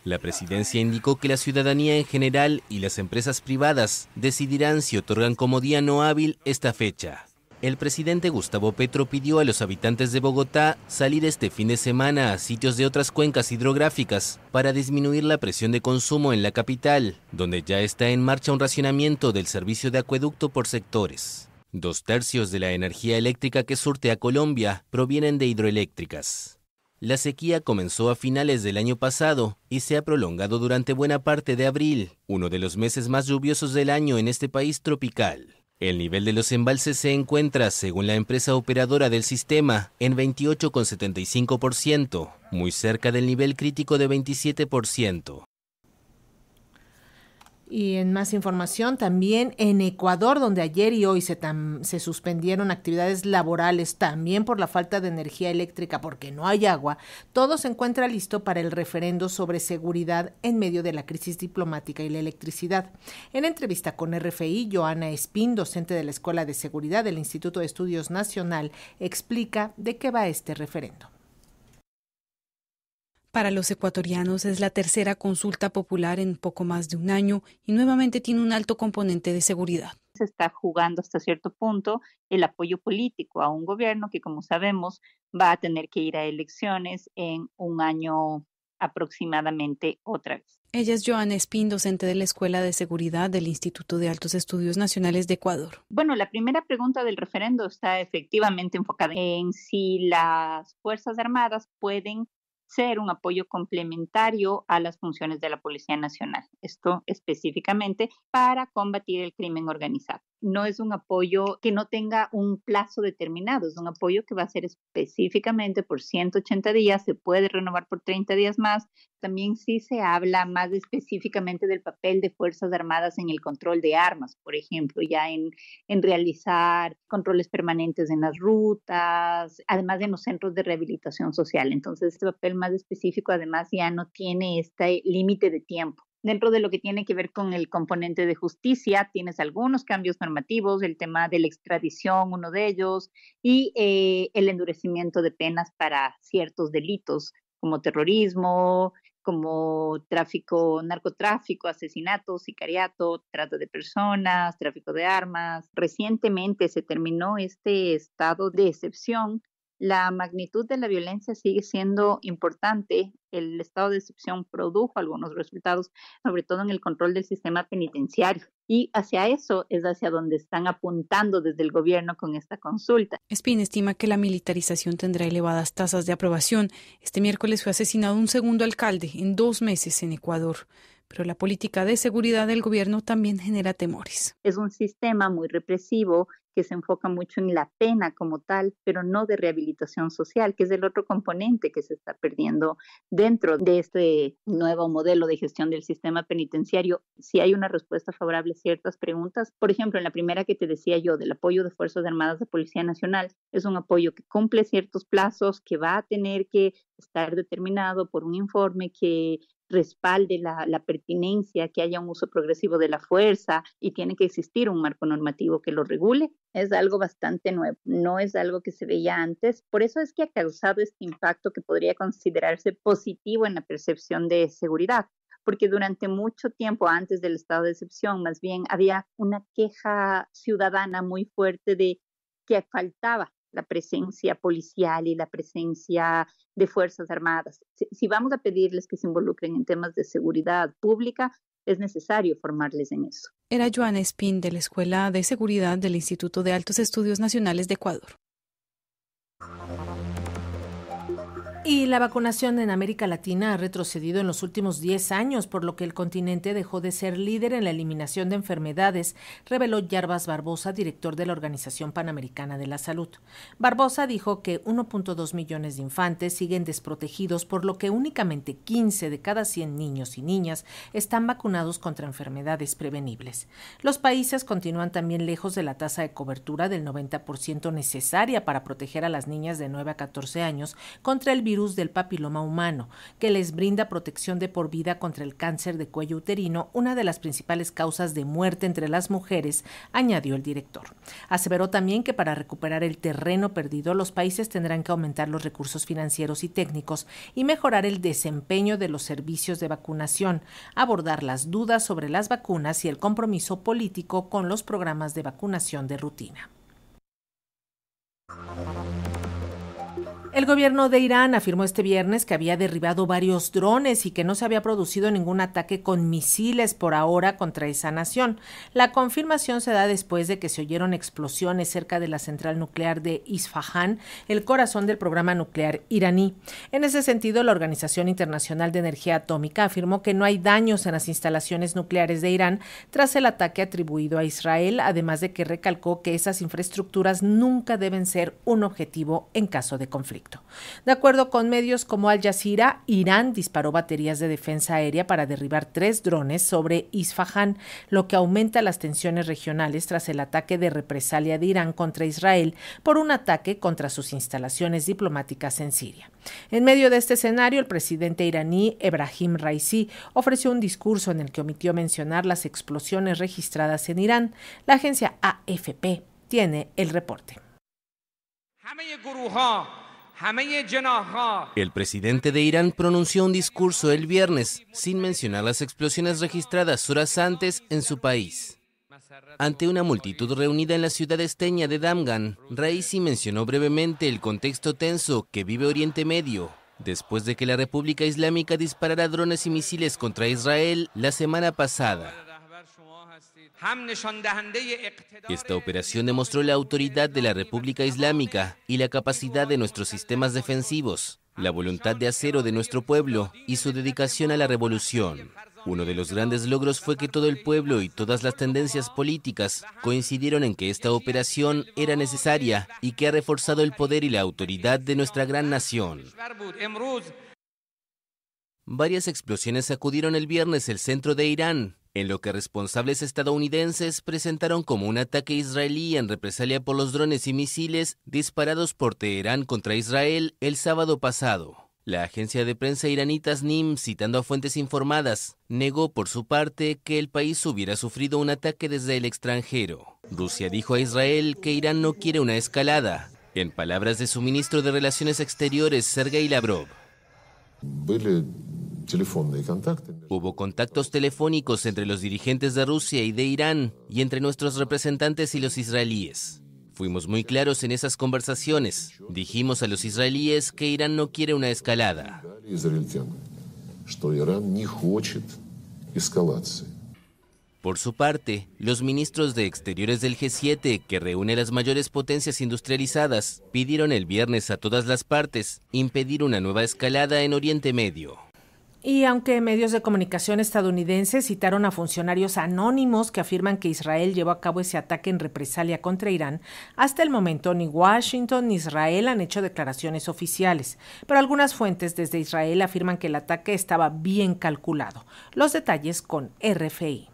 La presidencia indicó que la ciudadanía en general y las empresas privadas decidirán si otorgan como día no hábil esta fecha el presidente Gustavo Petro pidió a los habitantes de Bogotá salir este fin de semana a sitios de otras cuencas hidrográficas para disminuir la presión de consumo en la capital, donde ya está en marcha un racionamiento del servicio de acueducto por sectores. Dos tercios de la energía eléctrica que surte a Colombia provienen de hidroeléctricas. La sequía comenzó a finales del año pasado y se ha prolongado durante buena parte de abril, uno de los meses más lluviosos del año en este país tropical. El nivel de los embalses se encuentra, según la empresa operadora del sistema, en 28,75%, muy cerca del nivel crítico de 27%. Y en más información, también en Ecuador, donde ayer y hoy se, suspendieron actividades laborales también por la falta de energía eléctrica porque no hay agua, todo se encuentra listo para el referendo sobre seguridad en medio de la crisis diplomática y la electricidad. En entrevista con RFI, Joana Espín, docente de la Escuela de Seguridad del Instituto de Estudios Nacional, explica de qué va este referendo para los ecuatorianos es la tercera consulta popular en poco más de un año y nuevamente tiene un alto componente de seguridad. Se está jugando hasta cierto punto el apoyo político a un gobierno que, como sabemos, va a tener que ir a elecciones en un año aproximadamente otra vez. Ella es Joana Espín, docente de la Escuela de Seguridad del Instituto de Altos Estudios Nacionales de Ecuador. Bueno, la primera pregunta del referendo está efectivamente enfocada en si las Fuerzas Armadas pueden ser un apoyo complementario a las funciones de la Policía Nacional. Esto específicamente para combatir el crimen organizado no es un apoyo que no tenga un plazo determinado, es un apoyo que va a ser específicamente por 180 días, se puede renovar por 30 días más. También sí se habla más específicamente del papel de Fuerzas Armadas en el control de armas, por ejemplo, ya en, en realizar controles permanentes en las rutas, además de en los centros de rehabilitación social. Entonces, este papel más específico además ya no tiene este límite de tiempo Dentro de lo que tiene que ver con el componente de justicia, tienes algunos cambios normativos, el tema de la extradición, uno de ellos, y eh, el endurecimiento de penas para ciertos delitos como terrorismo, como tráfico, narcotráfico, asesinato, sicariato, trata de personas, tráfico de armas. Recientemente se terminó este estado de excepción la magnitud de la violencia sigue siendo importante. El estado de excepción produjo algunos resultados, sobre todo en el control del sistema penitenciario. Y hacia eso es hacia donde están apuntando desde el gobierno con esta consulta. Espín estima que la militarización tendrá elevadas tasas de aprobación. Este miércoles fue asesinado un segundo alcalde en dos meses en Ecuador pero la política de seguridad del gobierno también genera temores. Es un sistema muy represivo que se enfoca mucho en la pena como tal, pero no de rehabilitación social, que es el otro componente que se está perdiendo dentro de este nuevo modelo de gestión del sistema penitenciario. Si hay una respuesta favorable a ciertas preguntas, por ejemplo, en la primera que te decía yo del apoyo de Fuerzas Armadas de Policía Nacional, es un apoyo que cumple ciertos plazos, que va a tener que estar determinado por un informe que respalde la, pertinencia, que haya un uso progresivo de la fuerza y tiene que existir un marco normativo que lo regule, es algo bastante nuevo, no es algo que se veía antes. Por eso es que ha causado este impacto que podría considerarse positivo en la percepción de seguridad, porque durante mucho tiempo antes del estado de excepción, más bien había una queja ciudadana muy fuerte de que faltaba la presencia policial y la presencia de Fuerzas Armadas. Si, vamos a pedirles que se involucren en temas de seguridad pública, es necesario formarles en eso. Era Joana Espín de la Escuela de Seguridad del Instituto de Altos Estudios Nacionales de Ecuador. Y la vacunación en América Latina ha retrocedido en los últimos 10 años, por lo que el continente dejó de ser líder en la eliminación de enfermedades, reveló Yarbas Barbosa, director de la Organización Panamericana de la Salud. Barbosa dijo que 1.2 millones de infantes siguen desprotegidos, por lo que únicamente 15 de cada 100 niños y niñas están vacunados contra enfermedades prevenibles. Los países continúan también lejos de la tasa de cobertura del 90% necesaria para proteger a las niñas de 9 a 14 años contra el virus del papiloma humano, que les brinda protección de por vida contra el cáncer de cuello uterino, una de las principales causas de muerte entre las mujeres, añadió el director. Aseveró también que para recuperar el terreno perdido, los países tendrán que aumentar los recursos financieros y técnicos y mejorar el desempeño de los servicios de vacunación, abordar las dudas sobre las vacunas y el compromiso político con los programas de vacunación de rutina. El gobierno de Irán afirmó este viernes que había derribado varios drones y que no se había producido ningún ataque con misiles por ahora contra esa nación. La confirmación se da después de que se oyeron explosiones cerca de la central nuclear de Isfahan, el corazón del programa nuclear iraní. En ese sentido, la Organización Internacional de Energía Atómica afirmó que no hay daños en las instalaciones nucleares de Irán tras el ataque atribuido a Israel, además de que recalcó que esas infraestructuras nunca deben ser un objetivo en caso de conflicto. De acuerdo con medios como Al Jazeera, Irán disparó baterías de defensa aérea para derribar tres drones sobre Isfahan, lo que aumenta las tensiones regionales tras el ataque de represalia de Irán contra Israel por un ataque contra sus instalaciones diplomáticas en Siria. En medio de este escenario, el presidente iraní Ebrahim Raisi ofreció un discurso en el que omitió mencionar las explosiones registradas en Irán. La agencia AFP tiene el reporte. El presidente de Irán pronunció un discurso el viernes sin mencionar las explosiones registradas horas antes en su país. Ante una multitud reunida en la ciudad esteña de Damgan, Raisi mencionó brevemente el contexto tenso que vive Oriente Medio, después de que la República Islámica disparara drones y misiles contra Israel la semana pasada. Esta operación demostró la autoridad de la República Islámica y la capacidad de nuestros sistemas defensivos, la voluntad de acero de nuestro pueblo y su dedicación a la revolución. Uno de los grandes logros fue que todo el pueblo y todas las tendencias políticas coincidieron en que esta operación era necesaria y que ha reforzado el poder y la autoridad de nuestra gran nación. Varias explosiones sacudieron el viernes el centro de Irán, en lo que responsables estadounidenses presentaron como un ataque israelí en represalia por los drones y misiles disparados por Teherán contra Israel el sábado pasado. La agencia de prensa iraní Tasnim, citando a fuentes informadas, negó por su parte que el país hubiera sufrido un ataque desde el extranjero. Rusia dijo a Israel que Irán no quiere una escalada, en palabras de su ministro de Relaciones Exteriores, Sergei Lavrov. Hubo contactos telefónicos entre los dirigentes de Rusia y de Irán y entre nuestros representantes y los israelíes. Fuimos muy claros en esas conversaciones. Dijimos a los israelíes que Irán no quiere una escalada. Por su parte, los ministros de Exteriores del G7, que reúne las mayores potencias industrializadas, pidieron el viernes a todas las partes impedir una nueva escalada en Oriente Medio. Y aunque medios de comunicación estadounidenses citaron a funcionarios anónimos que afirman que Israel llevó a cabo ese ataque en represalia contra Irán, hasta el momento ni Washington ni Israel han hecho declaraciones oficiales, pero algunas fuentes desde Israel afirman que el ataque estaba bien calculado. Los detalles con RFI.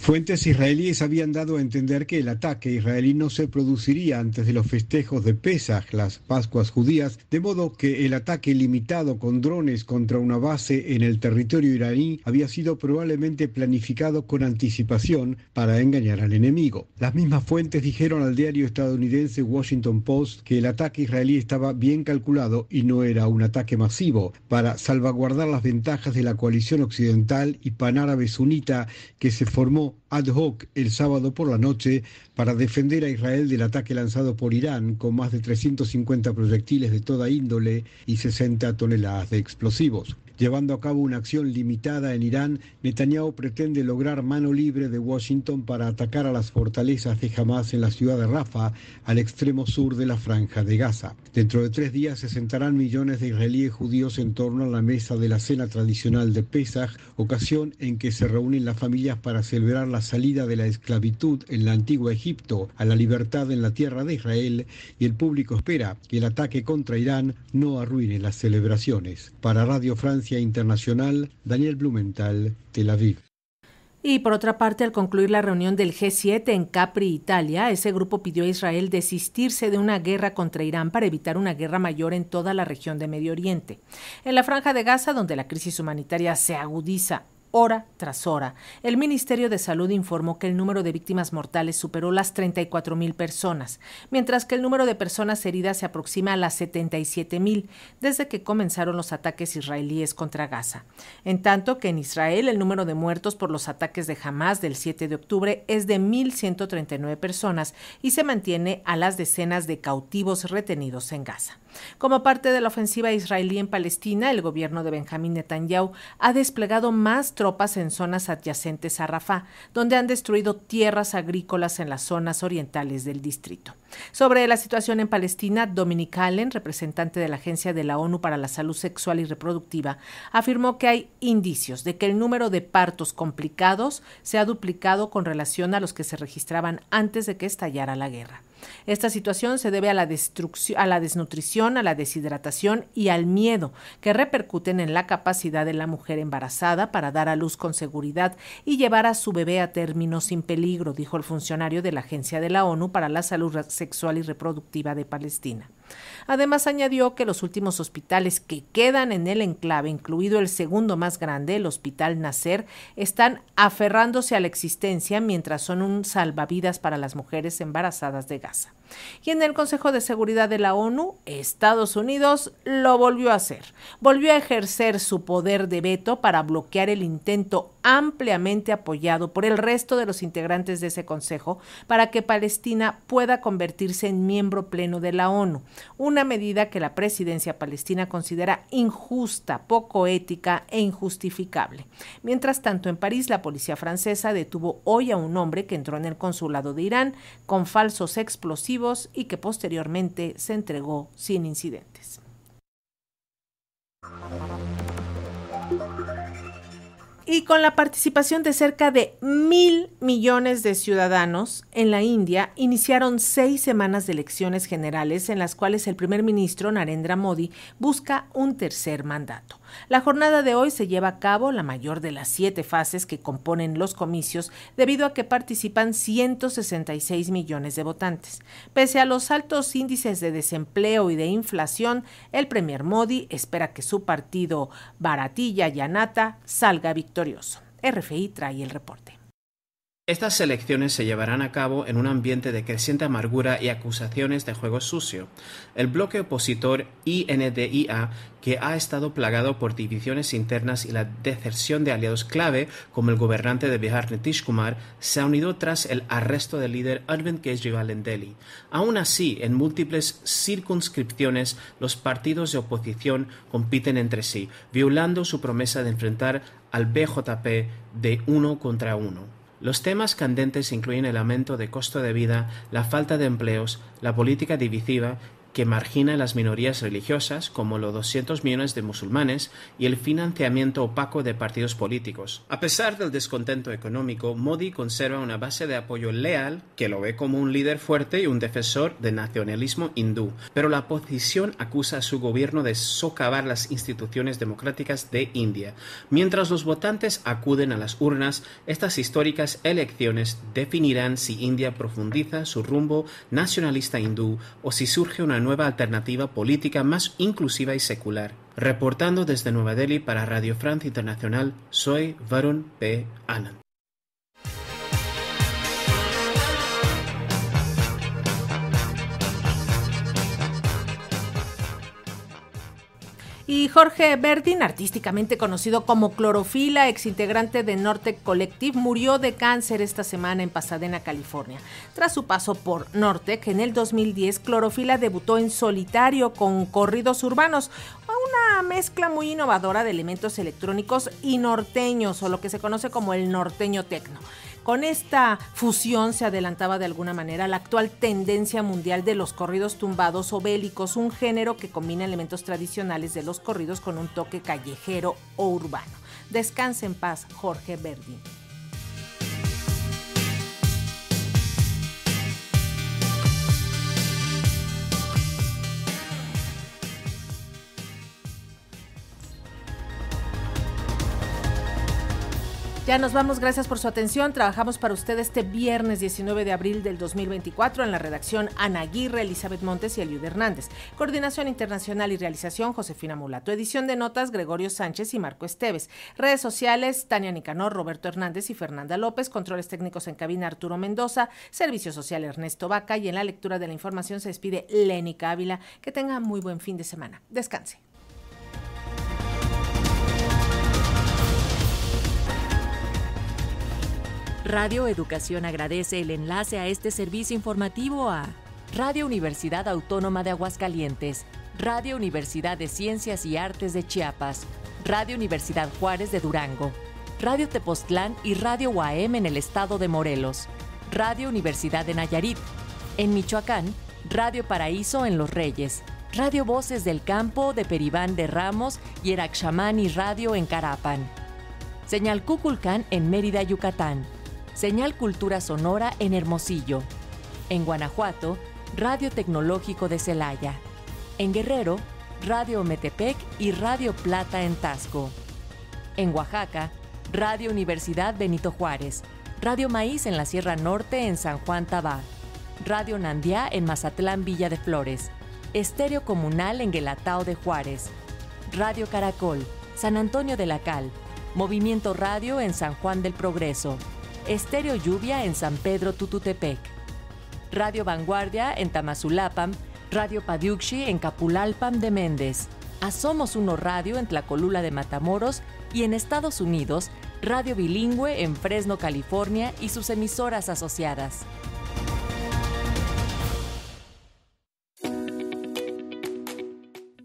Fuentes israelíes habían dado a entender que el ataque israelí no se produciría antes de los festejos de Pesach, las Pascuas judías, de modo que el ataque limitado con drones contra una base en el territorio iraní había sido probablemente planificado con anticipación para engañar al enemigo. Las mismas fuentes dijeron al diario estadounidense Washington Post que el ataque israelí estaba bien calculado y no era un ataque masivo para salvaguardar las ventajas de la coalición occidental y panárabe sunita que se formó ad hoc el sábado por la noche para defender a Israel del ataque lanzado por Irán con más de 350 proyectiles de toda índole y 60 toneladas de explosivos. Llevando a cabo una acción limitada en Irán, Netanyahu pretende lograr mano libre de Washington para atacar a las fortalezas de Hamas en la ciudad de Rafa, al extremo sur de la franja de Gaza. Dentro de tres días se sentarán millones de israelíes judíos en torno a la mesa de la cena tradicional de Pesach, ocasión en que se reúnen las familias para celebrar la salida de la esclavitud en la antigua Egipto a la libertad en la tierra de Israel y el público espera que el ataque contra Irán no arruine las celebraciones. Para Radio Francia, Internacional, Daniel Blumenthal, Tel Aviv. Y por otra parte, al concluir la reunión del G7 en Capri, Italia, ese grupo pidió a Israel desistirse de una guerra contra Irán para evitar una guerra mayor en toda la región de Medio Oriente. En la franja de Gaza, donde la crisis humanitaria se agudiza hora tras hora. El Ministerio de Salud informó que el número de víctimas mortales superó las 34 mil personas, mientras que el número de personas heridas se aproxima a las 77 mil desde que comenzaron los ataques israelíes contra Gaza. En tanto que en Israel el número de muertos por los ataques de Hamas del 7 de octubre es de 1.139 personas y se mantiene a las decenas de cautivos retenidos en Gaza. Como parte de la ofensiva israelí en Palestina, el gobierno de Benjamín Netanyahu ha desplegado más tropas en zonas adyacentes a Rafah, donde han destruido tierras agrícolas en las zonas orientales del distrito. Sobre la situación en Palestina, Dominic Allen, representante de la Agencia de la ONU para la Salud Sexual y Reproductiva, afirmó que hay indicios de que el número de partos complicados se ha duplicado con relación a los que se registraban antes de que estallara la guerra. Esta situación se debe a la, destrucción, a la desnutrición, a la deshidratación y al miedo que repercuten en la capacidad de la mujer embarazada para dar a luz con seguridad y llevar a su bebé a término sin peligro, dijo el funcionario de la Agencia de la ONU para la Salud Sexual y Reproductiva de Palestina. Además, añadió que los últimos hospitales que quedan en el enclave, incluido el segundo más grande, el Hospital Nacer, están aferrándose a la existencia mientras son un salvavidas para las mujeres embarazadas de Gaza. Graça. Y en el Consejo de Seguridad de la ONU, Estados Unidos lo volvió a hacer. Volvió a ejercer su poder de veto para bloquear el intento ampliamente apoyado por el resto de los integrantes de ese Consejo para que Palestina pueda convertirse en miembro pleno de la ONU, una medida que la presidencia palestina considera injusta, poco ética e injustificable. Mientras tanto, en París, la policía francesa detuvo hoy a un hombre que entró en el consulado de Irán con falsos explosivos y que posteriormente se entregó sin incidentes. y con la participación de cerca de mil millones de ciudadanos en la India, iniciaron seis semanas de elecciones generales en las cuales el primer ministro Narendra Modi busca un tercer mandato. La jornada de hoy se lleva a cabo la mayor de las siete fases que componen los comicios debido a que participan 166 millones de votantes. Pese a los altos índices de desempleo y de inflación, el Premier Modi espera que su partido Baratilla Yanata salga victorioso. RFI trae el reporte. Estas elecciones se llevarán a cabo en un ambiente de creciente amargura y acusaciones de juego sucio. El bloque opositor INDIA, que ha estado plagado por divisiones internas y la deserción de aliados clave, como el gobernante de Bihar Nitish Kumar, se ha unido tras el arresto del líder Arvind Kejriwal en Delhi. Aún así, en múltiples circunscripciones, los partidos de oposición compiten entre sí, violando su promesa de enfrentar al BJP de uno contra uno. Los temas candentes incluyen el aumento de costo de vida, la falta de empleos, la política divisiva que margina a las minorías religiosas, como los 200 millones de musulmanes, y el financiamiento opaco de partidos políticos. A pesar del descontento económico, Modi conserva una base de apoyo leal que lo ve como un líder fuerte y un defensor del nacionalismo hindú, pero la oposición acusa a su gobierno de socavar las instituciones democráticas de India. Mientras los votantes acuden a las urnas, estas históricas elecciones definirán si India profundiza su rumbo nacionalista hindú o si surge una nueva nueva alternativa política más inclusiva y secular. Reportando desde Nueva Delhi para Radio France Internacional, soy Varun P. Anand. y Jorge Berdin, artísticamente conocido como Clorofila, ex integrante de Norte Collective, murió de cáncer esta semana en Pasadena, California. Tras su paso por Nortec en el 2010, Clorofila debutó en solitario con corridos urbanos, una mezcla muy innovadora de elementos electrónicos y norteños, o lo que se conoce como el norteño tecno. Con esta fusión se adelantaba de alguna manera la actual tendencia mundial de los corridos tumbados o bélicos, un género que combina elementos tradicionales de los corridos con un toque callejero o urbano. Descanse en paz, Jorge Berdín. Ya nos vamos, gracias por su atención. Trabajamos para usted este viernes 19 de abril del 2024 en la redacción Ana Aguirre, Elizabeth Montes y Eliud Hernández. Coordinación Internacional y Realización Josefina Mulato. Edición de notas Gregorio Sánchez y Marco Esteves. Redes sociales Tania Nicanor, Roberto Hernández y Fernanda López. Controles técnicos en cabina Arturo Mendoza. Servicio Social Ernesto Vaca. Y en la lectura de la información se despide Lenica Ávila. Que tenga muy buen fin de semana. Descanse. Radio Educación agradece el enlace a este servicio informativo a Radio Universidad Autónoma de Aguascalientes, Radio Universidad de Ciencias y Artes de Chiapas, Radio Universidad Juárez de Durango, Radio Tepoztlán y Radio UAM en el estado de Morelos, Radio Universidad de Nayarit, en Michoacán, Radio Paraíso en Los Reyes, Radio Voces del Campo de Peribán de Ramos y y Radio en Carapan. Señal Cuculcán en Mérida, Yucatán. Señal Cultura Sonora en Hermosillo. En Guanajuato, Radio Tecnológico de Celaya. En Guerrero, Radio Metepec y Radio Plata en Tasco. En Oaxaca, Radio Universidad Benito Juárez. Radio Maíz en la Sierra Norte en San Juan Tabá. Radio Nandiá en Mazatlán Villa de Flores. Estéreo Comunal en Guelatao de Juárez. Radio Caracol, San Antonio de la Cal. Movimiento Radio en San Juan del Progreso. Estéreo Lluvia en San Pedro Tututepec, Radio Vanguardia en Tamazulapam, Radio Padiuxi en Capulalpam de Méndez, Asomos Uno Radio en Tlacolula de Matamoros y en Estados Unidos, Radio Bilingüe en Fresno, California y sus emisoras asociadas.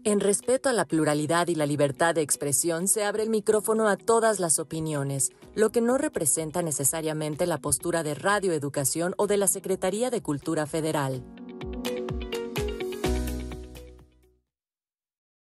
En respeto a la pluralidad y la libertad de expresión, se abre el micrófono a todas las opiniones, lo que no representa necesariamente la postura de Radio Educación o de la Secretaría de Cultura Federal.